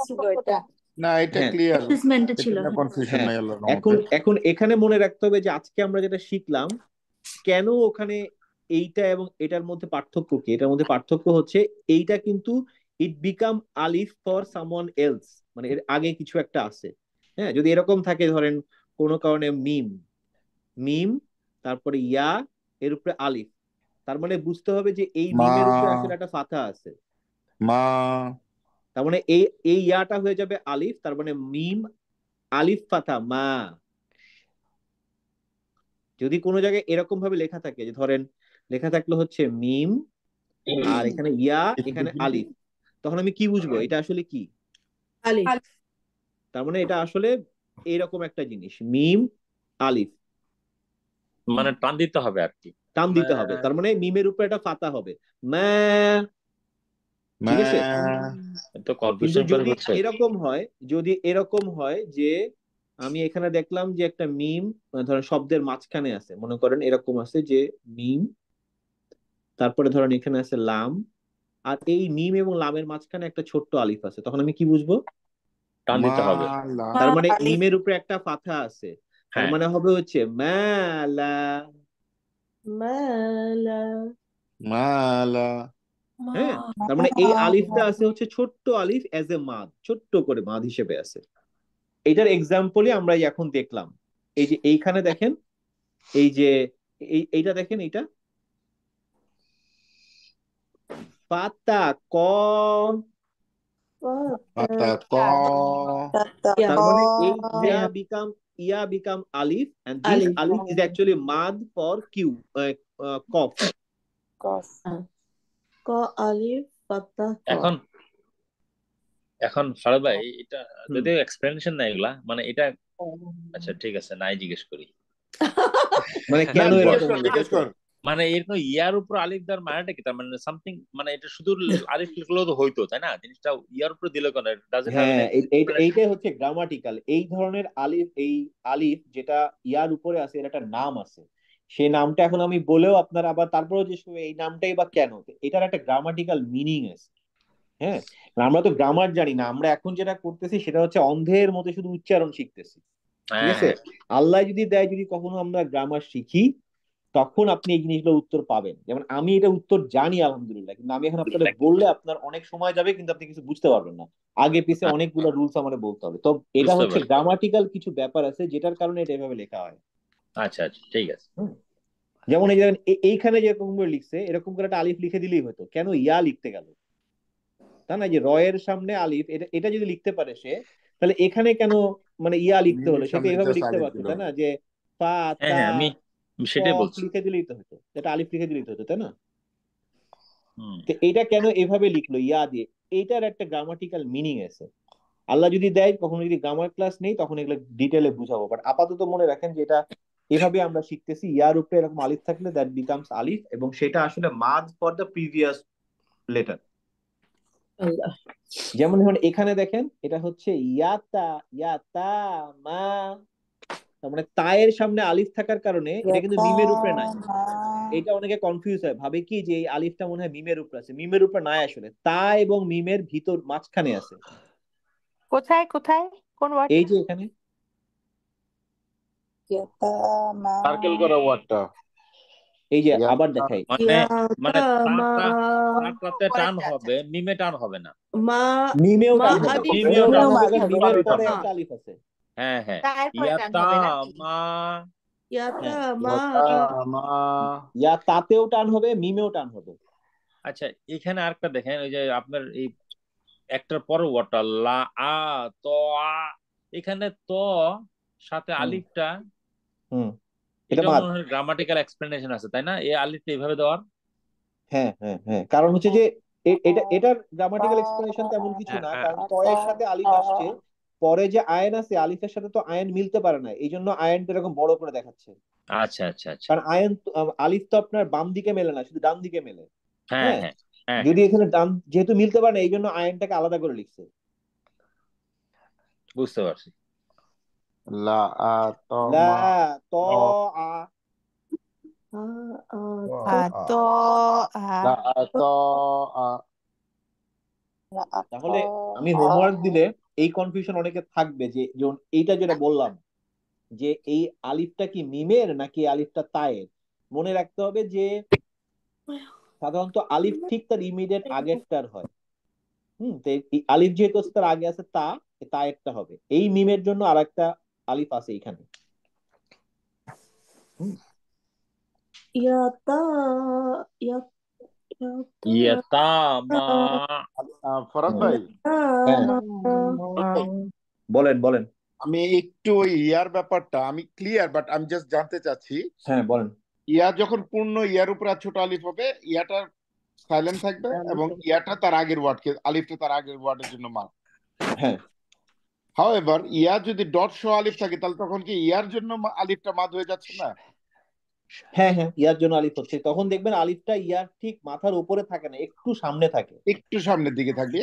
ছিল না এটা ক্লিয়ার হ্যাঁ। এখন এখন এখানে মনে রাখতে হবে যে আজকে আমরা যেটা শিখলাম কেন ওখানে এইটা এবং এটার মধ্যে পার্থক্য কি এটার মধ্যে পার্থক্য হচ্ছে এইটা কিন্তু ইট বিকাম আলিফ ফর সামওয়ান এলস মানে এর আগে কিছু একটা আছে হ্যাঁ যদি এরকম থাকে ধরেন কোনো কারণে মিম মিম তারপরে ইয়া এর উপরে আলিফ তার মানে বুঝতে হবে যে এই মিমের উপরে আসলে একটা ফাতা আছে মা তার মানে এই এই ইয়াটা হয়ে যাবে আলিফ তার মানে মিম আলিফ ফাতা মা যদি কোনো জায়গায় এরকম ভাবে লেখা থাকে যে ধরেন লেখা থাকলো হচ্ছে মিম আর এখানে ইয়া এখানে আলিফ তখন আমি কি বুঝবো এটা আসলে কি আলিফ তার মানে এটা আসলে এরকম একটা জিনিস মিম আলিফ মানে টান দিতে হবে আর কি টান দিতে হবে তার মানে মিমের উপরে একটা ফাতা হবে এরকম হয় যদি এরকম হয় যে আমি এখানে দেখলাম যে একটা মিম মানে ধরেন শব্দের মাঝখানে আছে মনে করেন এরকম আছে যে মিম তারপরে ধরেন এখানে আছে লাম আর এই মিম এবং লামের মাঝখানে একটা ছোট্ট আলিফ আছে তখন আমি কি বুঝবো টান দিতে হবে তার মানে মিমের উপরে একটা ফাথা আছে তার হ্যাঁ। মানে হবে হচ্ছে মালা মালা মালা হ্যাঁ তার মানে এই আলিফটা আছে হচ্ছে ছোট্ট আলিফ এজ এ মাদ ছোট্ট করে মাদ হিসেবে আছে এটার এক্সাম্পলই আমরা এখন দেখলাম এই যে এইখানে দেখেন এই যে এইটা দেখেন এটা পাতা ক পাতা ক তার মানে এই ia become alif and this alif, alif is actually mad for q uh, uh, cough cough ko alif fatta এখন এখন ফারুক ভাই এটা যদিও এক্সপ্লেনেশন নাই এগুলা মানে এটা আচ্ছা ঠিক আছে নাই জিজ্ঞেস করি মানে কেন এরকম জিজ্ঞেস কর মানে কোনো ইয়ার উপর আলিফ দেওয়ার মানেটা কি তার মানে সামথিং মানে এটা শুধু হ্যাঁ। আলিফ লিখলেও তো হইতো তাই না জিনিসটা ইয়ার উপর দিলে কেন হ্যাঁ এইটাই হচ্ছে গ্রামাটিক্যাল এই ধরনের আলিফ এই আলিফ যেটা ইয়ার উপরে আছে এটা একটা নাম আছে সেই নামটা এখন আমি বলেও আপনার আবার তারপরেও যে এই নামটাই বা কেন এটার একটা গ্রামাটিক্যাল মিনিং আছে হ্যাঁ আমরা তো গ্রামার জানি না আমরা এখন যেটা করতেছি সেটা হচ্ছে অন্ধের মতো শুধু উচ্চারণ শিখতেছি ঠিক আছে হ্যাঁ। আল্লাহ যদি দেয় যদি কখনো আমরা গ্রামার শিখি তখন আপনি এই জিনিসগুলোর উত্তর পাবেন যেমন আমি এটা উত্তর জানি আলহামদুলিল্লাহ কিন্তু আমি এখন আপনাদের বললে আপনার অনেক সময় যাবে কিন্তু আপনি কিছু বুঝতে পারবেন না আগে পিছে অনেকগুলো রুলস আমাদের বলতে হবে তো এটা হচ্ছে গ্রামাটিক্যাল কিছু ব্যাপার আছে যেটার কারণে এটা এভাবে লেখা হয় আচ্ছা আচ্ছা ঠিক আছে যেমন এই এইখানে যেরকম করে লিখছে এরকম করে একটা আলিফ লিখে দিলেই হতো কেন ইয়া লিখতে গেল তা না যে রয়ের সামনে আলিফ এটা এটা যদি লিখতে পারে সে তাহলে এখানে কেন মানে ইয়া লিখতে হলো সেটা এভাবে লিখতে পারতো তাই না যে পা হ্যাঁ, হ্যাঁ, আমি সেটাই বলছি লিখে দিলেই তো হতো যেটা আলিফ লিখে দিলেই তো হতো তাই না তো এটা কেন এভাবে লিখলো ইয়া দিয়ে এটার একটা গ্রামাটিক্যাল মিনিং আছে আল্লাহ যদি দেয় কখনো যদি গ্রামার ক্লাস নেই তখন এগুলো ডিটেলে বুঝাবো বাট আপাতত মনে রাখেন যে এটা এভাবে আমরা শিখতেছি ইয়ার উপরে এরকম আলিফ থাকলে দ্যাট বিকামস আলিফ এবং সেটা আসলে মাদ ফর দ্য প্রিভিয়াস লেটার যেমন এখন এখানে দেখেন এটা হচ্ছে ইয়াতা ইয়াতা মা তার মানে তায়ের সামনে আলিফ থাকার কারণে এটা কিন্তু মিমের উপরে নাই এটা অনেকে কনফিউজ হয় ভাবে কি যে এই আলিফটা মনে হয় মিমের উপরে আছে মিমের উপরে নাই আসলে তা এবং মিমের ভিতর মাঝখানে আছে কোথায় কোথায় কোন ওয়ার্ড এই যে এখানে সার্কেল করা ওয়ার্ডটা এই যে আবার দেখাই মানে মানে তারটাতে টান হবে মিমে টান হবে না মা মিমেও টান হবে মিমেও টান হবে মিমের উপরে আলিফ আছে হ্যাঁ হ্যাঁ ইয়াতামা হ্যাঁ, তাতেও টান হবে মিমেও টান হবে আচ্ছা এখানে আরেকটা দেখেন ওই যে আপনার এই একটার পর ওয়াটার লা আ ত আ এখানে ত সাথে আলিফটা হুম এটা মনে গ্রামাটিক্যাল এক্সপ্লেনেশন আছে তাই না এই আলিফটা এইভাবে দেওয়ার হ্যাঁ হ্যাঁ হ্যাঁ কারণ হচ্ছে যে এটা এটার গ্রামাটিক্যাল এক্সপ্লেনেশন তেমন কিছু না হ্যাঁ, হ্যাঁ। কারণ ত এর সাথে আলিফ আসছে পরে যে আয়ন আছে আলিফের সাথে তো আয়ন মিলতে পারে না এই জন্য আয়নটা এরকম বড় করে দেখাচ্ছে আচ্ছা আচ্ছা আচ্ছা কারণ আয়ন আলিফ তো আপনার বাম দিকে মেলে না শুধু ডান দিকে মেলে হ্যাঁ, হ্যাঁ? হ্যাঁ, হ্যাঁ। যদি এখানে ডান যেহেতু মিলতে পারে না এই জন্য আয়নটাকে আলাদা করে লিখছে বুঝতে পারছি লা তাহলে আমি হোমওয়ার্ক দিলে এই কনফিউশন অনেকে থাকবে যে যেমন এইটা যেটা বললাম যে এই আলিফটা কি মিমের নাকি আলিফটা তায়ের মনে রাখতে হবে যে সাধারণত আলিফ ঠিক তার ইমিডিয়েট আচ্ছা। আগেরটার হয় হুম আলিফ যেহেতু তার আগে আছে তা তা একটা হবে এই মিমের জন্য আর একটা আলিফ আছে এখানে হুম ইয়াতা বলেন বলেন আমি একটু ওই ইয়ার ব্যাপারটা আমি ক্লিয়ার বাট আমি জাস্ট জানতে চাচ্ছি হ্যাঁ বলেন ইয়া যখন পূর্ণ ইয়ার উপর ছোট আলিফ হবে ইয়াটা সাইলেন্ট থাকবে এবং ইয়াটা তার আগের ওয়ার্ডকে আলিফটা তার আগের ওয়ার্ডের জন্য মার হ্যাঁ হাউ এভার ইয়া যদি ডট সহ আলিফ থাকে তাহলে তখন কি ইয়ার জন্য আলিফটা মাদ হয়ে যাচ্ছে না হ্যাঁ হ্যাঁ ইয়ার জন্য আলিফ হচ্ছে তখন দেখবেন আলিফটা ইয়ার ঠিক মাথার উপরে থাকে না একটু সামনে থাকে একটু সামনের দিকে থাকে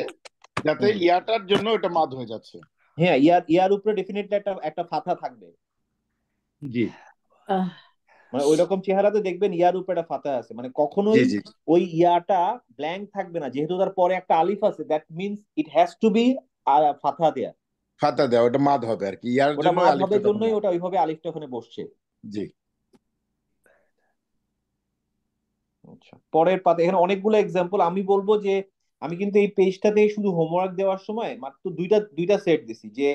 যাতে ইয়াটার জন্য এটা মাদ হয়ে যাচ্ছে হ্যাঁ ইয়ার ইয়ার উপরে ডেফিনেটলি একটা একটা ফাথা থাকবে জি মানে ওই রকম চেহারাতে দেখবেন ইয়ার উপরে একটা ফাতা আছে মানে কখনোই ওই ইয়াটা ব্ল্যাঙ্ক থাকবে না যেহেতু তার পরে একটা আলিফ আছে that means it has to be ফাতা দেয়া ফাতা দেয়া ওটা মাদ হবে আর কি ইয়ার জন্য আলিফটা জন্যই ওটা ওইভাবে আলিফটা ওখানে বসছে জি আচ্ছা পরের পাতে এখানে অনেকগুলো এক্সাম্পল আমি বলবো যে আমি কিন্তু এই পেজটাতে শুধু হোমওয়ার্ক দেওয়ার সময় মাত্র দুইটা দুইটা সেট দিছি যে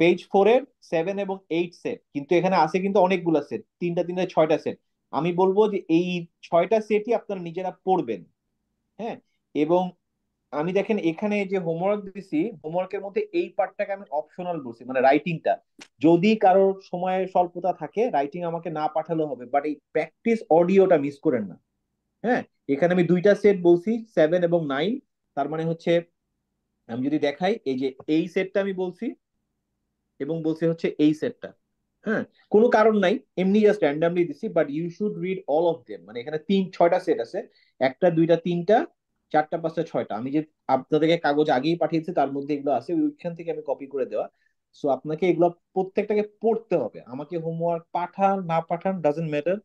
পেজ ফোর সেভেন এবং এইট সেট কিন্তু এখানে আছে কিন্তু অনেকগুলো সেট তিনটা তিনটা ছয়টা সেট আমি বলবো যে এই ছয়টা সেটই আপনারা নিজেরা পড়বেন হ্যাঁ এবং আমি দেখেন এখানে যে হোমওয়ার্ক দিছি হোমওয়ার্কের মধ্যে এই পার্টটাকে আমি অপশনাল বলছি মানে রাইটিংটা যদি কারোর সময় স্বল্পতা থাকে রাইটিং আমাকে না পাঠালো হবে বাট এই প্র্যাকটিস অডিওটা মিস করেন না হ্যাঁ এখানে আমি দুইটা সেট বলছি সেভেন এবং নাইন তার মানে হচ্ছে আমি যদি দেখাই এই যে এই সেটটা আমি বলছি এবং বলছি হচ্ছে এই সেটটা হ্যাঁ কোনো কারণ নাই এমনি জাস্ট র্যান্ডামলি দিছি but you should read all of them মানে এখানে তিন ছয়টা সেট আছে একটা দুইটা তিনটা চারটা পাঁচটা ছয়টা আমি যে আপনাদেরকে কাগজ আগেই পাঠিয়েছি তার মধ্যে এগুলো আছে ওইখান থেকে আমি কপি করে দেওয়া সো আপনাকে এগুলো প্রত্যেকটাকে পড়তে হবে আমাকে হোমওয়ার্ক পাঠান না পাঠান doesn't matter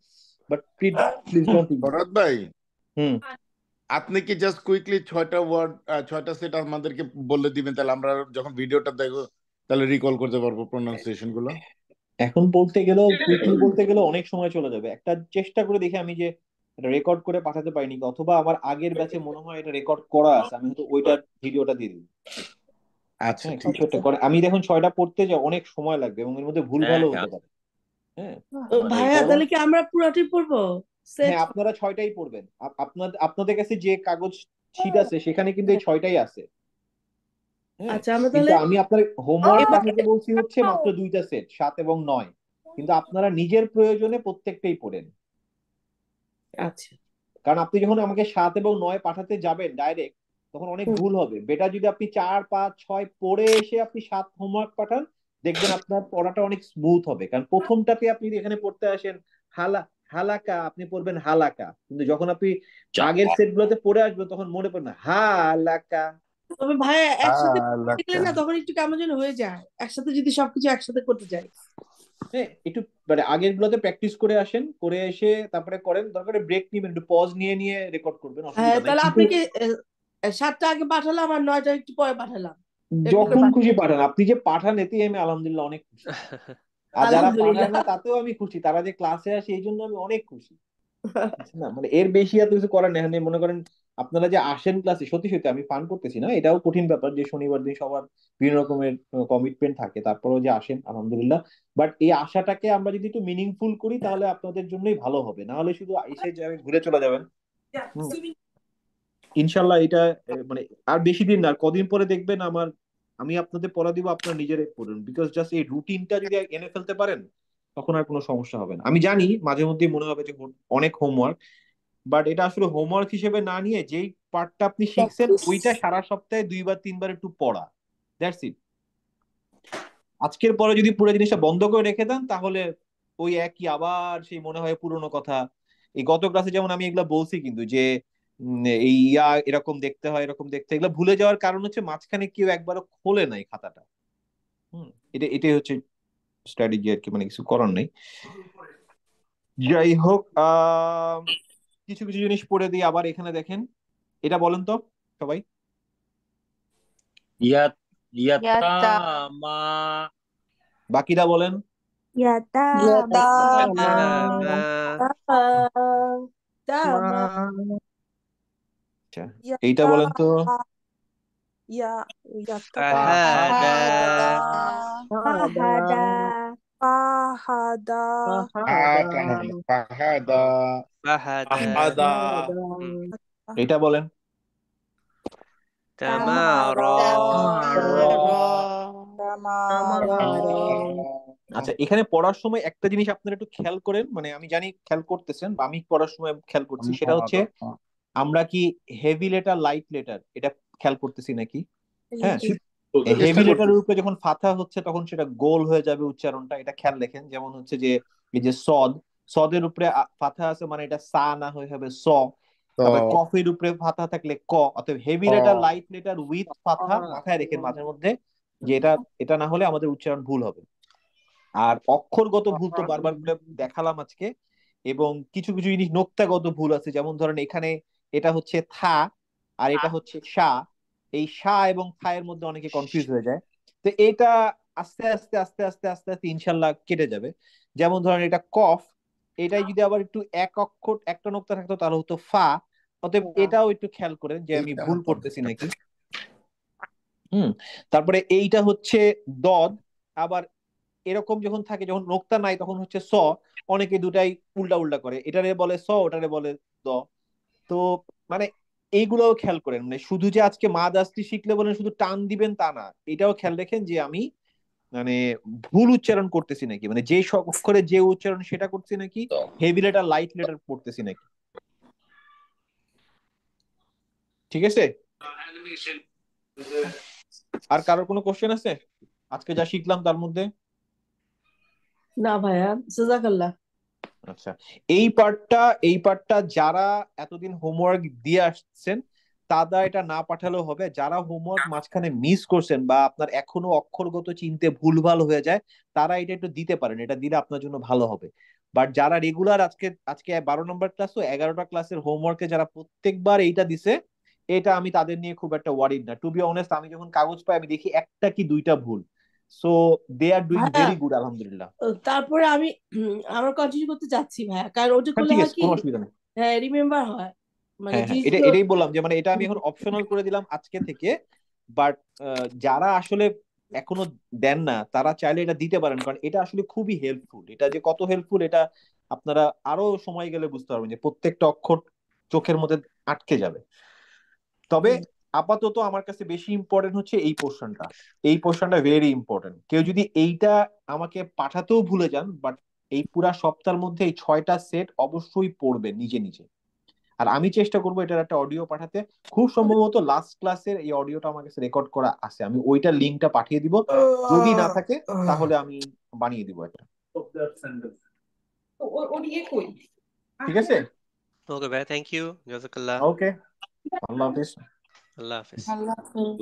but please don't Bharat ভাই হুম আপনি কি জাস্ট কুইকলি ছয়টা ওয়ার্ড ছয়টা সেট আমাদেরকে বলে দিবেন তাহলে আমরা যখন ভিডিওটা দেখব তাহলে রিকল করতে পারবো প্রোনাউন্সিয়েশন গুলো এখন বলতে গেলেও কুইকলি বলতে গেলে অনেক সময় চলে যাবে একটা চেষ্টা করে দেখি আমি যে এটা রেকর্ড করে পাঠাতে পারিনি অথবা আমার আগের ব্যাচে মনে হয় এটা রেকর্ড করা আছে আমি হয়তো ওইটার ভিডিওটা দিয়ে দিই আচ্ছা হ্যাঁ, আমি দেখুন ছয়টা পড়তে যাই অনেক সময় লাগবে এবং এর মধ্যে ভুল ভালো হ্যাঁ, হতে হ্যাঁ। পারে মানে ভাইয়া তাহলে কি আমরা পুরোটাই পড়বো হ্যাঁ আপনারা ছয়টাই পড়বেন আপনাদের আপনাদের কাছে যে কাগজ ছিট আছে সেখানে কিন্তু এই ছয়টাই আছে আচ্ছা আমরা তাহলে আমি আপনার হোমওয়ার্ক পাঠাতে বলছি হচ্ছে মাত্র দুইটা সেট সাত এবং নয় কিন্তু আপনারা নিজের প্রয়োজনে প্রত্যেকটাই পড়েন আচ্ছা কারণ আপনি যখন আমাকে সাত এবং নয় পাঠাতে যাবেন ডাইরেক্ট তখন অনেক ভুল হবে বেটা যদি আপনি চার পাঁচ ছয় পড়ে এসে আপনি সাত হোমওয়ার্ক পাঠান দেখবেন আপনার পড়াটা অনেক স্মুথ হবে কারণ প্রথমটাতে আপনি এখানে পড়তে আসেন হালা হালাকা আপনি পড়বেন হালাকা কিন্তু যখন আপনি আগের সেটগুলোতে পড়ে আসবেন তখন মনে পড়বে হালাকা তবে ভাই একসাথে না তখন একটু কেমন যেন হয়ে যায় একসাথে যদি সবকিছু একসাথে করতে যাই হ্যাঁ, একটু মানে আগের গুলোতে প্র্যাকটিস করে আসেন করে এসে তারপরে করেন দরকারে ব্রেক নিবেন একটু পজ নিয়ে নিয়ে রেকর্ড করবেন হ্যাঁ, তাহলে আপনি কি সাতটা আগে পাঠালাম আর নয়টা একটু পরে পাঠালাম যখন খুশি পাঠান আপনি যে পাঠান এতেই আমি আলহামদুলিল্লাহ অনেক খুশি আর যারা পাঠান না তাতেও আমি খুশি তারা যে ক্লাসে আসে এই জন্য আমি অনেক খুশি না মানে এর বেশি আর কিছু করার নেই মানে মনে করেন আপনারা যে আসেন ক্লাসে সত্যি সত্যি আমি ফান করতেছি না এটাও কঠিন ব্যাপার যে শনিবার দিন সবার বিভিন্ন রকমের কমিটমেন্ট থাকে তারপরেও যে আসেন আলহামদুলিল্লাহ বাট এই আশাটাকে আমরা যদি একটু মিনিংফুল করি তাহলে আপনাদের জন্যই ভালো হবে না হলে শুধু এসে যাবেন ঘুরে চলে যাবেন ইনশাল্লাহ এটা মানে আর বেশি দিন না কদিন পরে দেখবেন আমার আমি আপনাদের পড়া দিব আপনারা নিজেরাই পড়ুন বিকজ জাস্ট এই রুটিনটা যদি এনে ফেলতে পারেন তখন আর কোনো সমস্যা হবে না আমি জানি মাঝে মধ্যে মনে হবে যে অনেক হোমওয়ার্ক বাট এটা আসলে হোমওয়ার্ক হিসেবে না নিয়ে যেই পার্টটা আপনি শিখছেন ওইটা সারা সপ্তাহে দুইবার তিনবার একটু পড়া দ্যাটস ইট আজকের পরে যদি পুরো জিনিসটা বন্ধ করে রেখে দেন তাহলে ওই একই আবার সেই মনে হয় পুরনো কথা এই গত ক্লাসে যেমন আমি এগুলা বলছি কিন্তু যে এই ইয়া এরকম দেখতে হয় এরকম দেখতে এগুলো ভুলে যাওয়ার কারণ হচ্ছে মাঝখানে কেউ একবারও খোলে নাই খাতাটা হুম এটা এটাই হচ্ছে স্ট্র্যাটেজি আর কি মানে কিছু করার নেই যাই হোক আহ কিছু কিছু জিনিস পড়ে দিই আবার এখানে দেখেন এটা বলেন তো সবাই বাকিরা বলেন আচ্ছা, এইটা বলেন তো ইয়া Fahada. Fahada. Fahada. এটা বলেন Tamara. আচ্ছা এখানে পড়ার সময় একটা জিনিস আপনারা একটু খেয়াল করেন মানে আমি জানি খেয়াল করতেছেন বা আমি পড়ার সময় খেয়াল করছি সেটা হচ্ছে আমরা কি হেভি লেটার লাইট লেটার এটা খেয়াল করতেছি নাকি হ্যাঁ হেভি লেটারের যখন ফাথা হচ্ছে তখন সেটা গোল হয়ে যাবে উচ্চারণটা এটা খেয়াল রেখেন যেমন হচ্ছে যে এই যে সদ সদের উপরে ফাথা আছে মানে এটা সা না হয়ে হবে স তারপর উপরে ফাথা থাকলে ক অতএব heavy letter light letter with ফাথা মাথায় রেখেন মাথার মধ্যে যে এটা এটা না হলে আমাদের উচ্চারণ ভুল হবে আর অক্ষরগত ভুল তো বারবার দেখালাম আজকে এবং কিছু কিছু জিনিস নোক্তাগত ভুল আছে যেমন ধরেন এখানে এটা হচ্ছে থা আর এটা হচ্ছে সা এই সা এবং থায়ের মধ্যে অনেকে কনফিউজ হয়ে যায় তো এটা আস্তে আস্তে আস্তে আস্তে আস্তে আস্তে ইনশাল্লাহ কেটে যাবে যেমন ধরেন এটা কফ এটাই যদি আবার একটু এক অক্ষর একটা নোক্তা থাকতো তাহলে হতো ফা অতএব হ্যাঁ। এটাও একটু খেয়াল করেন যে আমি ভুল করতেছি নাকি হুম তারপরে এইটা হচ্ছে দদ আবার এরকম যখন থাকে যখন নোক্তা নাই তখন হচ্ছে স অনেকে দুটাই উল্টা উল্টা করে এটারে বলে স ওটারে বলে দ তো মানে এইগুলোও খেয়াল করেন মানে শুধু যে আজকে মা দাস্তি শিখলে বলেন শুধু টান দিবেন তা না এটাও খেয়াল রাখেন যে আমি মানে ভুল উচ্চারণ করতেছি নাকি মানে যে অক্ষরে যে উচ্চারণ সেটা করছি নাকি হেভি লেটার লাইট লেটার পড়তেছি নাকি ঠিক আছে আর কারোর কোনো কোশ্চেন আছে আজকে যা শিখলাম তার মধ্যে না ভাইয়া জাজাকাল্লাহ আচ্ছা এই পার্টটা এই পার্টটা যারা এতদিন হোমওয়ার্ক দিয়ে আসছেন তারা এটা না পাঠালেও হবে যারা হোমওয়ার্ক মাঝখানে মিস করছেন বা আপনার এখনো অক্ষরগত চিনতে ভুলভাল হয়ে যায় তারা এটা একটু দিতে পারেন এটা দিলে আপনার জন্য ভালো হবে বাট যারা রেগুলার আজকে আজকে বারো নম্বর ক্লাস তো এগারোটা ক্লাসের হোমওয়ার্কে যারা প্রত্যেকবার এইটা দিছে এটা আমি তাদের নিয়ে খুব একটা ওয়ারিড না টু বি অনেস্ট আমি যখন কাগজ পাই আমি দেখি একটা কি দুইটা ভুল so they are doing very good আলহামদুলিল্লাহ তারপরে আমি আমার কন্টিনিউ করতে যাচ্ছি ভাই কারণ ওটা হ্যাঁ, করলে হয় কি অসুবিধা নেই হ্যাঁ রিমেম্বার হয় মানে হ্যাঁ, হ্যাঁ, এটা এটাই বললাম যে মানে এটা আমি এখন অপশনাল করে দিলাম আজকে থেকে বাট যারা আসলে এখনো দেন না তারা চাইলে এটা দিতে পারেন কারণ এটা আসলে খুবই হেল্পফুল এটা যে কত হেল্পফুল এটা আপনারা আরো সময় গেলে বুঝতে পারবেন যে প্রত্যেকটা অক্ষর চোখের মধ্যে আটকে যাবে তবে আপাতত আমার কাছে বেশি ইম্পর্টেন্ট হচ্ছে এই পোর্শনটা এই পোর্শনটা ভেরি ইম্পর্টেন্ট কেউ যদি এইটা আমাকে পাঠাতেও ভুলে যান বাট এই পুরা সপ্তাহের মধ্যে এই ছয়টা সেট অবশ্যই পড়বে নিজে নিজে আর আমি চেষ্টা করবো এটার একটা অডিও পাঠাতে খুব সম্ভবত লাস্ট ক্লাসের এই অডিওটা আমার কাছে রেকর্ড করা আছে আমি ওইটা লিঙ্কটা পাঠিয়ে দিব যদি না থাকে তাহলে আমি বানিয়ে দিব একটা ঠিক আছে ওকে ভাই থ্যাংক ইউ জাযাকাল্লাহ ওকে আল্লাহ হাফেজ Allah Hafiz.